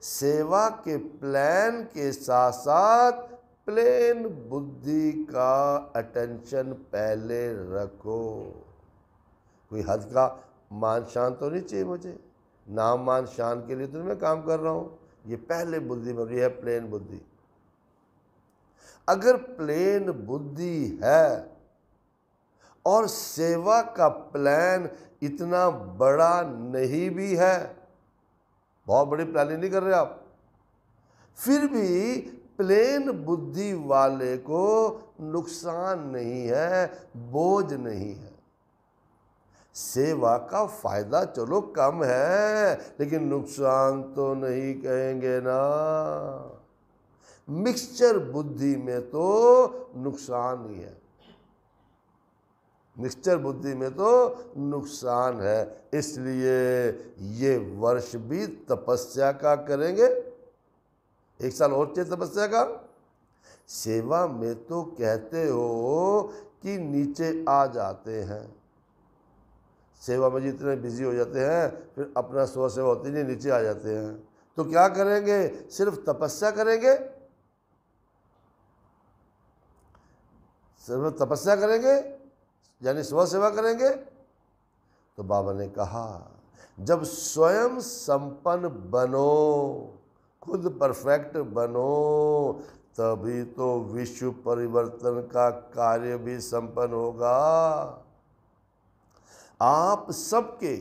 सेवा के प्लान के साथ साथ प्लेन बुद्धि का अटेंशन पहले रखो कोई हद का मान शान तो नहीं चाहिए मुझे नाम मान शान के लिए तो मैं काम कर रहा हूँ ये पहले बुद्धि में यह है प्लेन बुद्धि अगर प्लेन बुद्धि है और सेवा का प्लान इतना बड़ा नहीं भी है बहुत बड़ी प्लानिंग नहीं कर रहे आप फिर भी प्लेन बुद्धि वाले को नुकसान नहीं है बोझ नहीं है सेवा का फायदा चलो कम है लेकिन नुकसान तो नहीं कहेंगे ना मिक्सचर बुद्धि में तो नुकसान ही है मिक्सचर बुद्धि में तो नुकसान है इसलिए ये वर्ष भी तपस्या का करेंगे एक साल और चाहिए तपस्या का सेवा में तो कहते हो कि नीचे आ जाते हैं सेवा में जितने बिजी हो जाते हैं फिर अपना स्व सेवा होती नहीं नीचे आ जाते हैं तो क्या करेंगे सिर्फ तपस्या करेंगे सिर्फ तपस्या करेंगे यानी स्व सेवा करेंगे तो बाबा ने कहा जब स्वयं संपन्न बनो खुद परफेक्ट बनो तभी तो विश्व परिवर्तन का कार्य भी संपन्न होगा आप सबके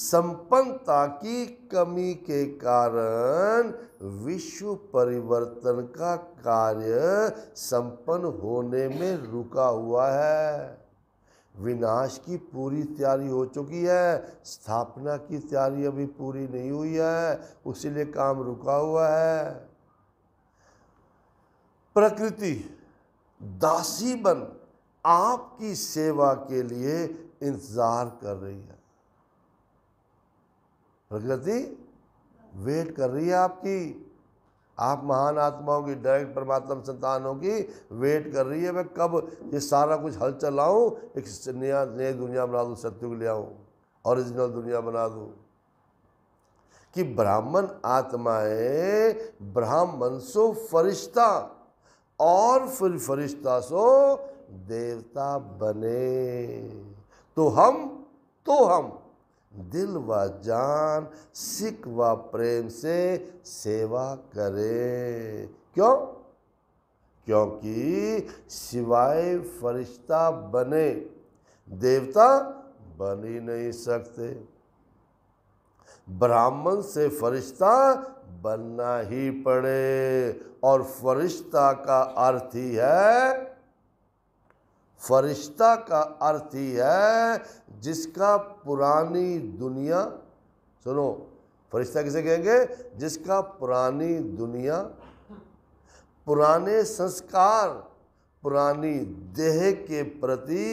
संपन्नता की कमी के कारण विश्व परिवर्तन का कार्य संपन्न होने में रुका हुआ है विनाश की पूरी तैयारी हो चुकी है स्थापना की तैयारी अभी पूरी नहीं हुई है उसी काम रुका हुआ है प्रकृति दासी बन आपकी सेवा के लिए इंतजार कर रही है प्रकृति वेट कर रही है आपकी आप महान आत्माओं की डायरेक्ट परमात्मा संतानों की वेट कर रही है मैं कब ये सारा कुछ हल चलाऊँ एक नया नई दुनिया बना दूँ सत्यु ले आऊँ ओरिजिनल दुनिया बना दूँ कि ब्राह्मण आत्माएं ब्राह्मण सो फरिश्ता और फिर फरिश्ता सो देवता बने तो हम तो हम दिल व जान सिख व प्रेम से सेवा करें क्यों क्योंकि सिवाय फरिश्ता बने देवता बन ही नहीं सकते ब्राह्मण से फरिश्ता बनना ही पड़े और फरिश्ता का अर्थ ही है फरिश्ता का अर्थ ही है जिसका पुरानी दुनिया सुनो फरिश्ता किसे कहेंगे जिसका पुरानी दुनिया पुराने संस्कार पुरानी देह के प्रति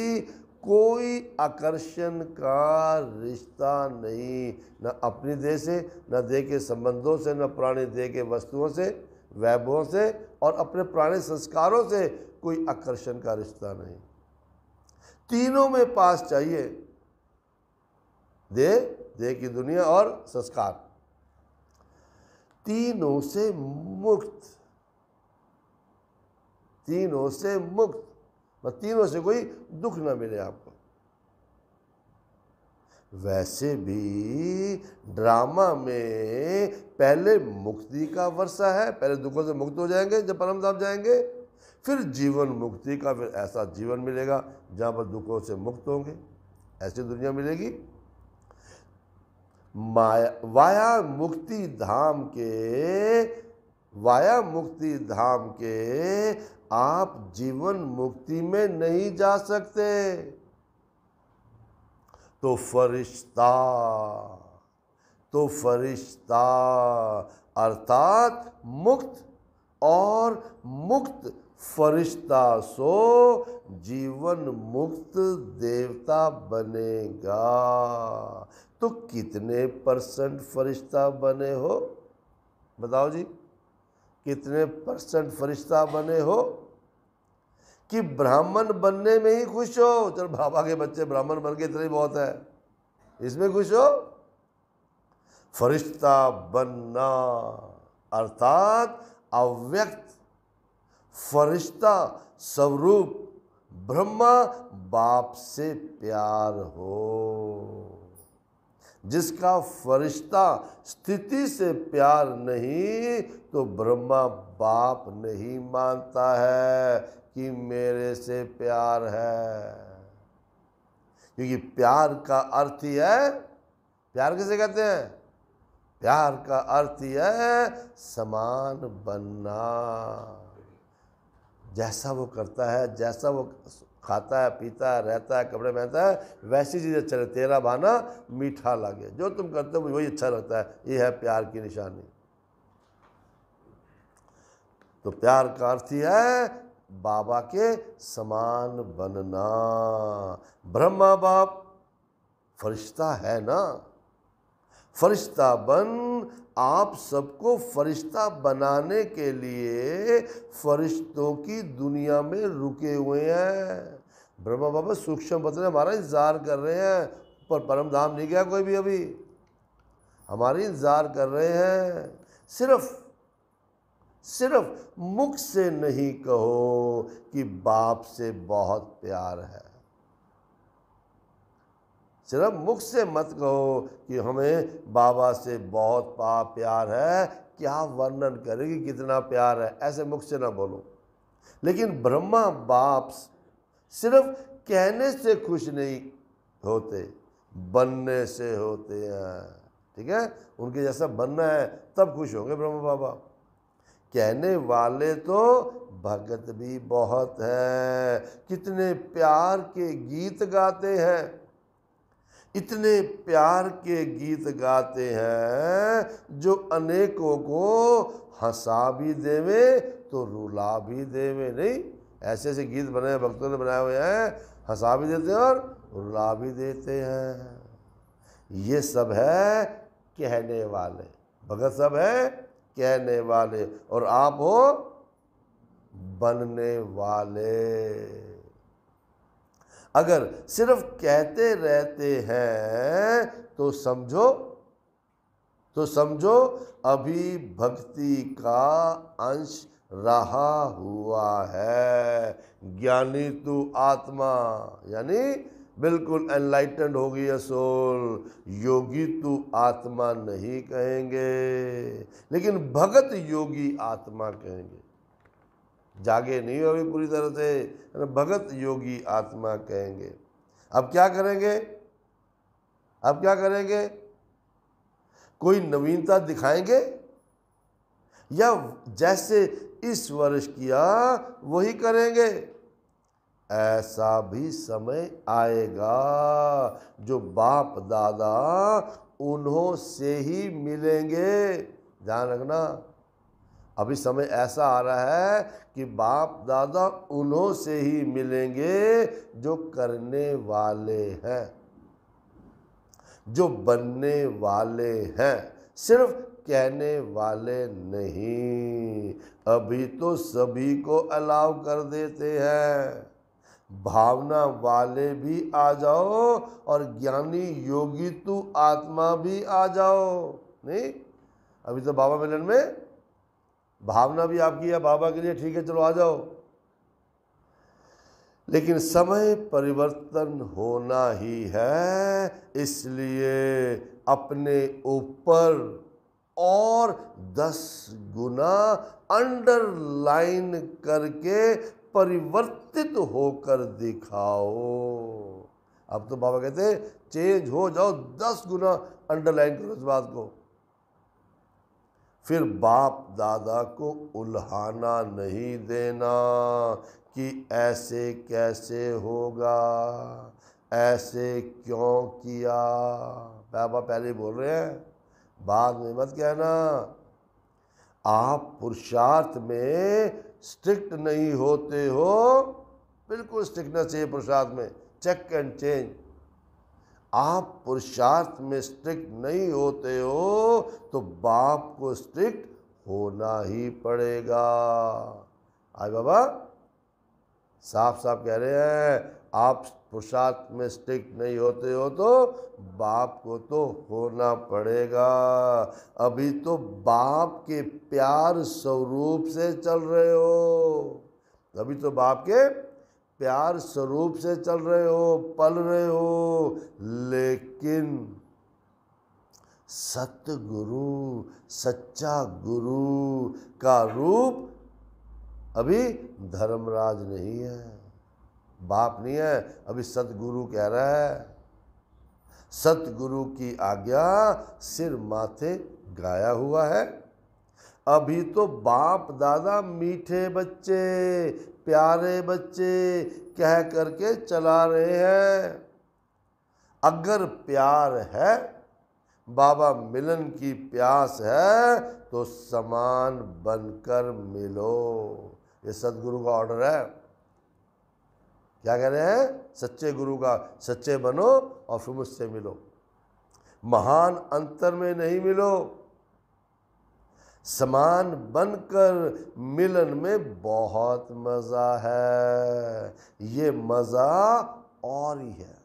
कोई आकर्षण का रिश्ता नहीं न अपनी देह से न देह के संबंधों से न पुराने देह के वस्तुओं से वैभवों से और अपने पुराने संस्कारों से कोई आकर्षण का रिश्ता नहीं तीनों में पास चाहिए दे दे की दुनिया और संस्कार तीनों से मुक्त तीनों से मुक्त मतलब तीनों से कोई दुख ना मिले आपको वैसे भी ड्रामा में पहले मुक्ति का वर्षा है पहले दुखों से मुक्त हो जाएंगे जब परम धाम जाएंगे फिर जीवन मुक्ति का फिर ऐसा जीवन मिलेगा जहाँ पर दुखों से मुक्त होंगे ऐसी दुनिया मिलेगी माया वाया मुक्ति धाम के वाया मुक्ति धाम के आप जीवन मुक्ति में नहीं जा सकते तो फरिश्ता तो फरिश्ता अर्थात मुक्त और मुक्त फरिश्ता सो जीवन मुक्त देवता बनेगा तो कितने परसेंट फरिश्ता बने हो बताओ जी कितने परसेंट फरिश्ता बने हो कि ब्राह्मण बनने में ही खुश हो चलो बाबा के बच्चे ब्राह्मण बन के इतना ही बहुत है इसमें खुश हो फरिश्ता बनना अर्थात अव्यक्त फरिश्ता स्वरूप ब्रह्मा बाप से प्यार हो जिसका फरिश्ता स्थिति से प्यार नहीं तो ब्रह्मा बाप नहीं मानता है कि मेरे से प्यार है क्योंकि प्यार का अर्थ ही है प्यार किसे कहते हैं प्यार का अर्थ ही है समान बनना जैसा वो करता है जैसा वो खाता है पीता है रहता है कपड़े पहनता है वैसी चीज़ अच्छा लगे तेरा भाना मीठा लगे जो तुम करते हो वही अच्छा लगता है ये है प्यार की निशानी तो प्यार का अर्थ ही है बाबा के समान बनना ब्रह्मा बाप फरिश्ता है ना फरिश्ता बन आप सबको फरिश्ता बनाने के लिए फरिश्तों की दुनिया में रुके हुए हैं ब्रह्मा बाबा सूक्ष्म बतने हमारा इंतजार कर रहे हैं पर परम धाम नहीं गया कोई भी अभी हमारे इंतजार कर रहे हैं सिर्फ सिर्फ मुख से नहीं कहो कि बाप से बहुत प्यार है सिर्फ मुख से मत कहो कि हमें बाबा से बहुत पा प्यार है क्या वर्णन करेगी कितना प्यार है ऐसे मुख से ना बोलो लेकिन ब्रह्मा बाप सिर्फ कहने से खुश नहीं होते बनने से होते हैं ठीक है उनके जैसा बनना है तब खुश होंगे ब्रह्मा बाबा कहने वाले तो भगत भी बहुत हैं कितने प्यार के गीत गाते हैं इतने प्यार के गीत गाते हैं जो अनेकों को हंसा भी देवे तो रुला भी देवे नहीं ऐसे ऐसे गीत बने हैं भक्तों ने बनाए हुए हैं हंसा भी देते हैं और रुला भी देते हैं ये सब है कहने वाले भगत सब है कहने वाले और आप हो बनने वाले अगर सिर्फ कहते रहते हैं तो समझो तो समझो अभी भक्ति का अंश रहा हुआ है ज्ञानी तू आत्मा यानी बिल्कुल एनलाइटेंड हो गई सोल योगी तू आत्मा नहीं कहेंगे लेकिन भगत योगी आत्मा कहेंगे जागे नहीं हो अभी पूरी तरह से भगत योगी आत्मा कहेंगे अब क्या करेंगे अब क्या करेंगे कोई नवीनता दिखाएंगे या जैसे इस वर्ष किया वही करेंगे ऐसा भी समय आएगा जो बाप दादा उन्हों से ही मिलेंगे ध्यान रखना अभी समय ऐसा आ रहा है कि बाप दादा उन्हों से ही मिलेंगे जो करने वाले हैं जो बनने वाले हैं सिर्फ कहने वाले नहीं अभी तो सभी को अलाव कर देते हैं भावना वाले भी आ जाओ और ज्ञानी योगी तू आत्मा भी आ जाओ नहीं अभी तो बाबा मिलन में भावना भी आपकी है बाबा के लिए ठीक है चलो आ जाओ लेकिन समय परिवर्तन होना ही है इसलिए अपने ऊपर और दस गुना अंडरलाइन करके परिवर्तित होकर दिखाओ अब तो बाबा कहते चेंज हो जाओ दस गुना अंडरलाइन करो इस बात को फिर बाप दादा को उल्हाना नहीं देना कि ऐसे कैसे होगा ऐसे क्यों किया बाबा पहले बोल रहे हैं बाद में मत कहना आप पुरुषार्थ में स्ट्रिक्ट नहीं होते हो बिल्कुल स्ट्रिक्टनेस चाहिए पुरुषार्थ में चेक एंड चेंज आप पुरुषार्थ में स्ट्रिक्ट नहीं होते हो तो बाप को स्ट्रिक्ट होना ही पड़ेगा आए बाबा साफ साफ कह रहे हैं आप पुरुषार्थ में स्ट्रिक्ट नहीं होते हो तो बाप को तो होना पड़ेगा अभी तो बाप के प्यार स्वरूप से चल रहे हो अभी तो बाप के प्यार स्वरूप से चल रहे हो पल रहे हो लेकिन सतगुरु सच्चा गुरु का रूप अभी धर्मराज नहीं है बाप नहीं है अभी सतगुरु कह रहा है सतगुरु की आज्ञा सिर माथे गाया हुआ है अभी तो बाप दादा मीठे बच्चे प्यारे बच्चे कह करके चला रहे हैं अगर प्यार है बाबा मिलन की प्यास है तो समान बनकर मिलो ये सदगुरु का ऑर्डर है क्या कह रहे हैं सच्चे गुरु का सच्चे बनो और फिर मुझसे मिलो महान अंतर में नहीं मिलो समान बनकर मिलन में बहुत मज़ा है ये मज़ा और ही है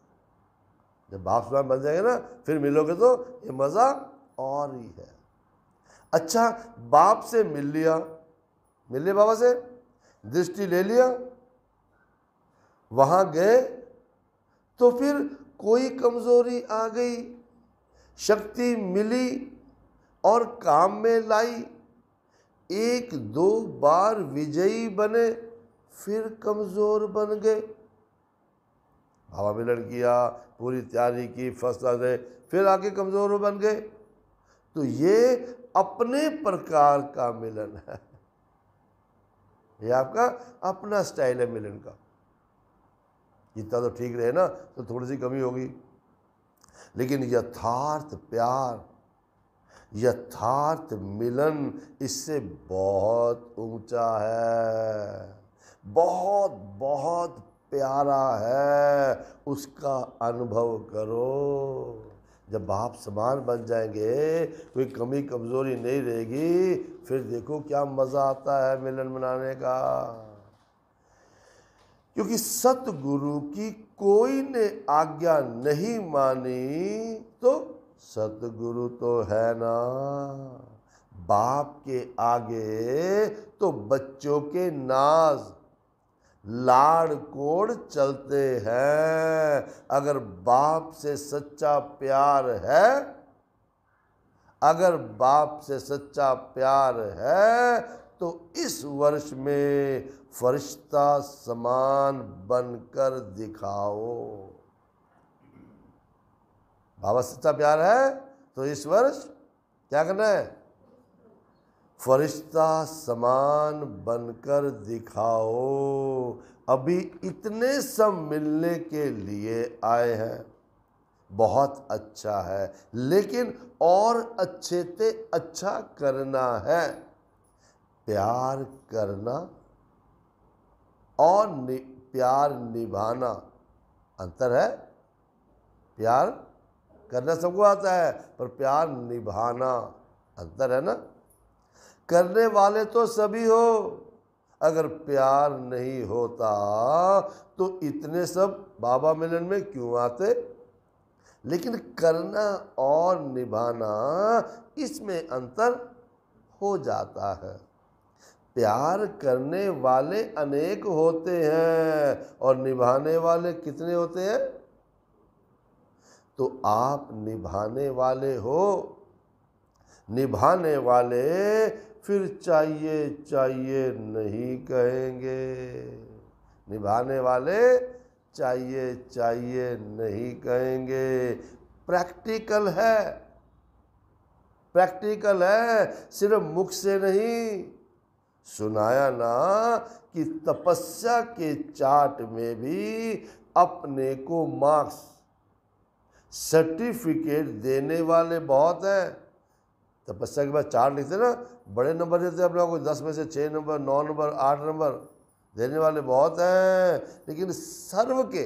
जब बाप समान बन जाएंगे ना फिर मिलोगे तो ये मज़ा और ही है अच्छा बाप से मिल लिया मिल लिया बाबा से दृष्टि ले लिया वहाँ गए तो फिर कोई कमज़ोरी आ गई शक्ति मिली और काम में लाई एक दो बार विजयी बने फिर कमज़ोर बन गए हवा मिलन किया पूरी तैयारी की फर्स्ट है फिर आके कमज़ोर बन गए तो ये अपने प्रकार का मिलन है ये आपका अपना स्टाइल है मिलन का इतना तो ठीक रहे ना तो थोड़ी सी कमी होगी लेकिन यथार्थ प्यार यथार्थ मिलन इससे बहुत ऊंचा है बहुत बहुत प्यारा है उसका अनुभव करो जब आप समान बन जाएंगे कोई कमी कमज़ोरी नहीं रहेगी फिर देखो क्या मज़ा आता है मिलन मनाने का क्योंकि सतगुरु की कोई ने आज्ञा नहीं मानी तो सतगुरु तो है ना बाप के आगे तो बच्चों के नाज लाड़ कोड़ चलते हैं अगर बाप से सच्चा प्यार है अगर बाप से सच्चा प्यार है तो इस वर्ष में फरिश्ता समान बनकर दिखाओ भाव सच्चा प्यार है तो इस वर्ष क्या करना है फरिश्ता समान बनकर दिखाओ अभी इतने सब मिलने के लिए आए हैं बहुत अच्छा है लेकिन और अच्छे से अच्छा करना है प्यार करना और नि, प्यार निभाना अंतर है प्यार करना सबको आता है पर प्यार निभाना अंतर है ना करने वाले तो सभी हो अगर प्यार नहीं होता तो इतने सब बाबा मिलन में क्यों आते लेकिन करना और निभाना इसमें अंतर हो जाता है प्यार करने वाले अनेक होते हैं और निभाने वाले कितने होते हैं तो आप निभाने वाले हो निभाने वाले फिर चाहिए चाहिए नहीं कहेंगे निभाने वाले चाहिए चाहिए नहीं कहेंगे प्रैक्टिकल है प्रैक्टिकल है सिर्फ मुख से नहीं सुनाया ना कि तपस्या के चार्ट में भी अपने को मार्क्स सर्टिफिकेट देने वाले बहुत हैं तपस्या के बाद चार लिखते ना बड़े नंबर देते हैं अपना को दस में से छः नंबर नौ नंबर आठ नंबर देने वाले बहुत हैं लेकिन सर्व के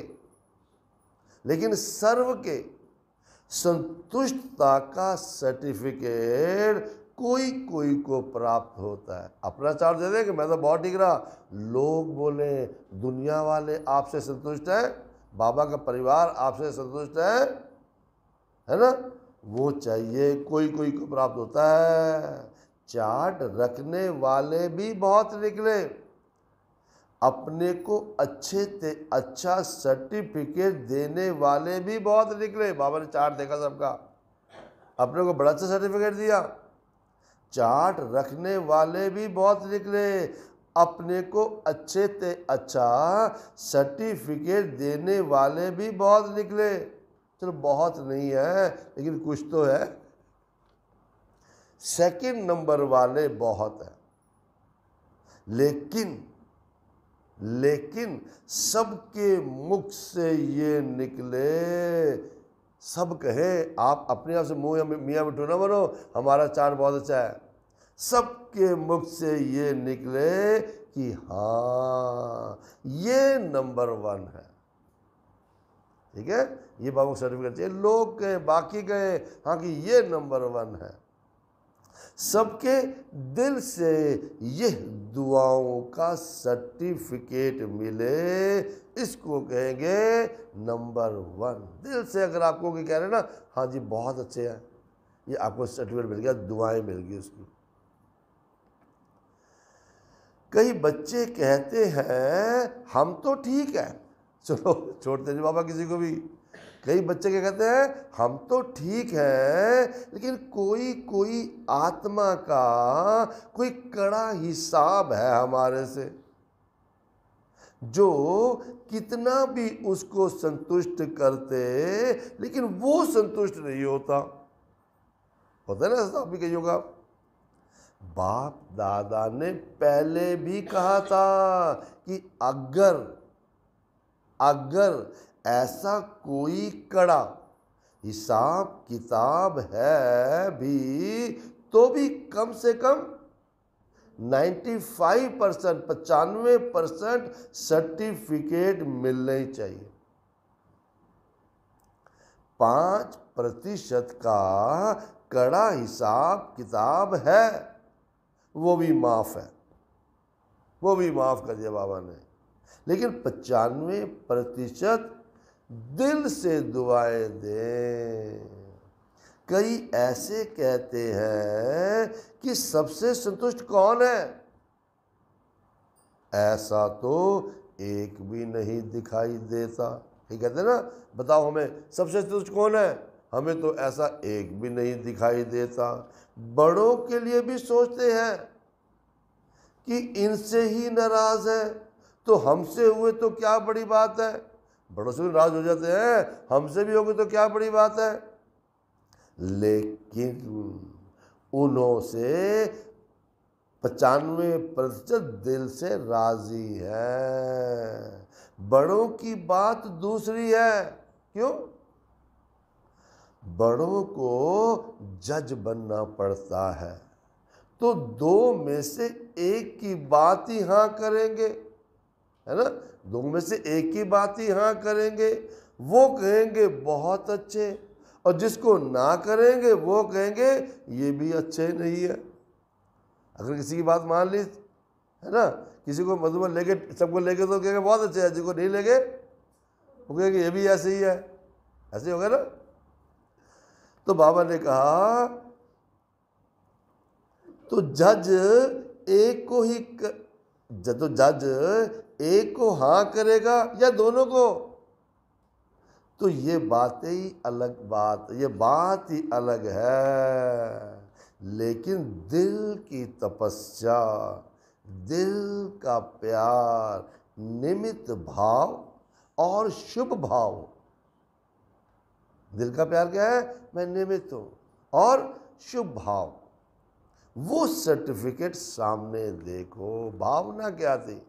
लेकिन सर्व के संतुष्टता का सर्टिफिकेट कोई कोई को प्राप्त होता है अपना चार्ज दे कि मैं तो बहुत ठीक रहा लोग बोले दुनिया वाले आपसे संतुष्ट हैं बाबा का परिवार आपसे संतुष्ट है है ना वो चाहिए कोई कोई को प्राप्त होता है चाट रखने वाले भी बहुत निकले अपने को अच्छे ते अच्छा सर्टिफिकेट देने वाले भी बहुत निकले बाबा ने चार्ट देखा सबका अपने को बड़ा अच्छा सर्टिफिकेट दिया चार्ट रखने वाले भी बहुत निकले अपने को अच्छे ते अच्छा सर्टिफिकेट देने वाले भी बहुत निकले चलो बहुत नहीं है लेकिन कुछ तो है सेकंड नंबर वाले बहुत है लेकिन लेकिन सबके मुख से ये निकले सब कहे आप अपने आप से मुंह मियाँ मिठू ना बनो हमारा चार बहुत अच्छा है सबके मुख से ये निकले कि हाँ ये नंबर वन है ठीक है ये बाबू सर्टिफिकेट चाहिए लोग गए बाकी गए हाँ कि ये नंबर वन है सबके दिल से यह दुआओं का सर्टिफिकेट मिले इसको कहेंगे नंबर वन दिल से अगर आपको कह रहे हैं ना हाँ जी बहुत अच्छे हैं ये आपको सर्टिफिकेट मिल गया दुआएं मिल गई उसकी कई बच्चे कहते हैं हम तो ठीक है चलो छोड़ते नहीं बाबा किसी को भी कई बच्चे क्या कहते हैं हम तो ठीक है लेकिन कोई कोई आत्मा का कोई कड़ा हिसाब है हमारे से जो कितना भी उसको संतुष्ट करते लेकिन वो संतुष्ट नहीं होता पता ना ऐसा भी होगा बाप दादा ने पहले भी कहा था कि अगर अगर ऐसा कोई कड़ा हिसाब किताब है भी तो भी कम से कम 95 परसेंट पचानवे परसेंट सर्टिफिकेट मिलने चाहिए पांच प्रतिशत का कड़ा हिसाब किताब है वो भी माफ है वो भी माफ कर दिया बाबा ने लेकिन पचानवे प्रतिशत दिल से दुआएं दें कई ऐसे कहते हैं कि सबसे संतुष्ट कौन है ऐसा तो एक भी नहीं दिखाई देता ठीक कहते ना बताओ हमें सबसे संतुष्ट कौन है हमें तो ऐसा एक भी नहीं दिखाई देता बड़ों के लिए भी सोचते हैं कि इनसे ही नाराज है तो हमसे हुए तो क्या बड़ी बात है बड़ों से नाराज हो जाते हैं हमसे भी होगी तो क्या बड़ी बात है लेकिन उन्हों से पचानवे प्रतिशत दिल से राजी है बड़ों की बात दूसरी है क्यों बड़ों को जज बनना पड़ता है तो दो में से एक की बात ही हाँ करेंगे है ना दोनों में से एक ही बात ही हाँ करेंगे वो कहेंगे बहुत अच्छे और जिसको ना करेंगे वो कहेंगे ये भी अच्छे नहीं है अगर किसी की बात मान ली है ना किसी को मधुबन लेके सबको लेके तो कहेंगे बहुत अच्छे है जिसको नहीं लेके वो कहेंगे ये भी ऐसे ही है ऐसे हो गया ना तो बाबा ने कहा तो जज एक को ही कर, तो जज एक को हाँ करेगा या दोनों को तो ये बातें ही अलग बात ये बात ही अलग है लेकिन दिल की तपस्या दिल का प्यार निमित भाव और शुभ भाव दिल का प्यार क्या है मैं निमित हूँ और शुभ भाव वो सर्टिफिकेट सामने देखो भावना क्या थी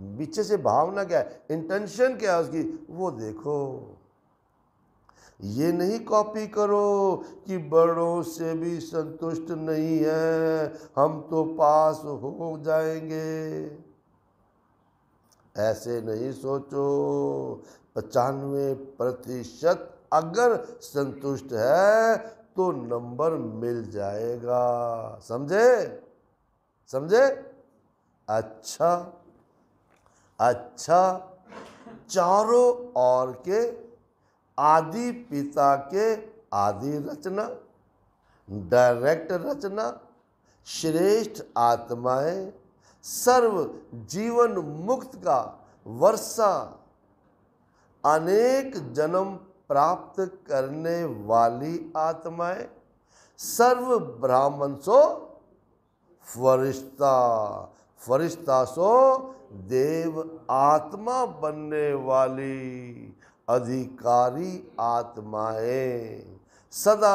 पीछे से भावना क्या है इंटेंशन क्या है उसकी वो देखो ये नहीं कॉपी करो कि बड़ों से भी संतुष्ट नहीं है हम तो पास हो जाएंगे ऐसे नहीं सोचो पचानवे प्रतिशत अगर संतुष्ट है तो नंबर मिल जाएगा समझे समझे अच्छा अच्छा चारों ओर के आदि पिता के आदि रचना डायरेक्ट रचना श्रेष्ठ आत्माएं सर्व जीवन मुक्त का वर्षा अनेक जन्म प्राप्त करने वाली आत्माएं सर्व ब्राह्मण सो फरिश्ता फरिश्ता सो देव आत्मा बनने वाली अधिकारी आत्माएं सदा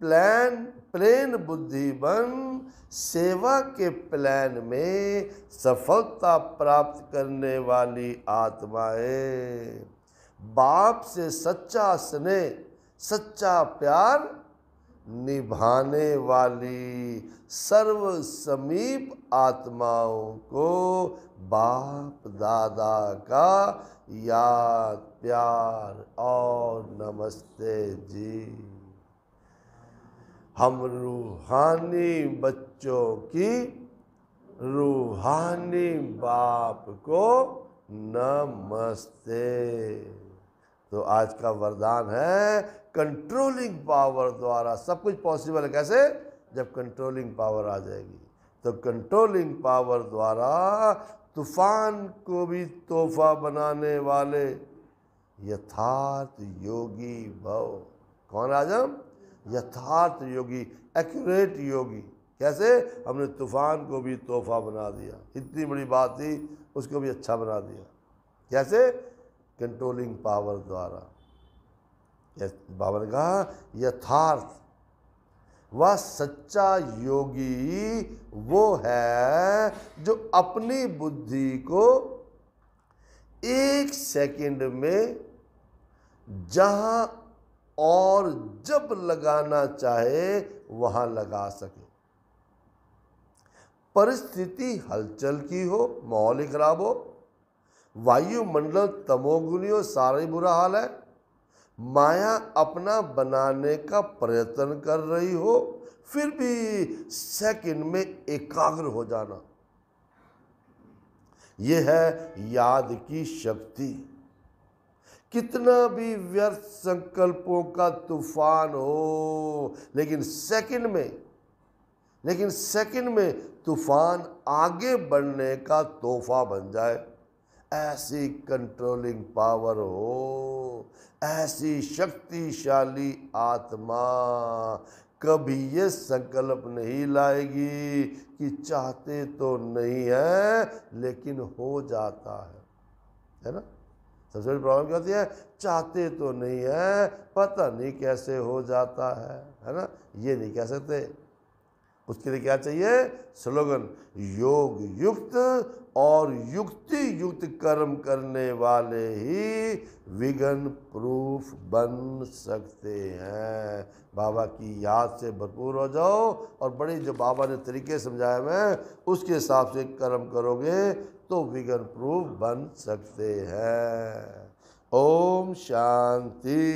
प्लान प्लेन बुद्धि बन सेवा के प्लान में सफलता प्राप्त करने वाली आत्माएं बाप से सच्चा स्नेह सच्चा प्यार निभाने वाली सर्व समीप आत्माओं को बाप दादा का याद प्यार और नमस्ते जी हम रूहानी बच्चों की रूहानी बाप को नमस्ते तो आज का वरदान है कंट्रोलिंग पावर द्वारा सब कुछ पॉसिबल है कैसे जब कंट्रोलिंग पावर आ जाएगी तो कंट्रोलिंग पावर द्वारा तूफान को भी तोहफा बनाने वाले यथार्थ योगी भव कौन आजम यथार्थ योगी एक्यूरेट योगी कैसे हमने तूफान को भी तोहफा बना दिया इतनी बड़ी बात थी उसको भी अच्छा बना दिया कैसे कंट्रोलिंग पावर द्वारा बाबा ने कहा यथार्थ वह सच्चा योगी वो है जो अपनी बुद्धि को एक सेकंड में जहां और जब लगाना चाहे वहां लगा सके परिस्थिति हलचल की हो माहौल खराब हो वायुमंडल तमोगुनी हो सारा ही बुरा हाल है माया अपना बनाने का प्रयत्न कर रही हो फिर भी सेकंड में एकाग्र हो जाना यह है याद की शक्ति कितना भी व्यर्थ संकल्पों का तूफान हो लेकिन सेकंड में लेकिन सेकंड में तूफान आगे बढ़ने का तोहफा बन जाए ऐसी कंट्रोलिंग पावर हो ऐसी शक्तिशाली आत्मा कभी ये संकल्प नहीं लाएगी कि चाहते तो नहीं है लेकिन हो जाता है है ना सबसे बड़ी प्रॉब्लम क्या होती है चाहते तो नहीं है पता नहीं कैसे हो जाता है है ना ये नहीं कह सकते उसके लिए क्या चाहिए स्लोगन योग युक्त और युक्ति युक्त कर्म करने वाले ही विघन प्रूफ बन सकते हैं बाबा की याद से भरपूर हो जाओ और बड़े जो बाबा ने तरीके समझाए हैं उसके हिसाब से कर्म करोगे तो विघन प्रूफ बन सकते हैं ओम शांति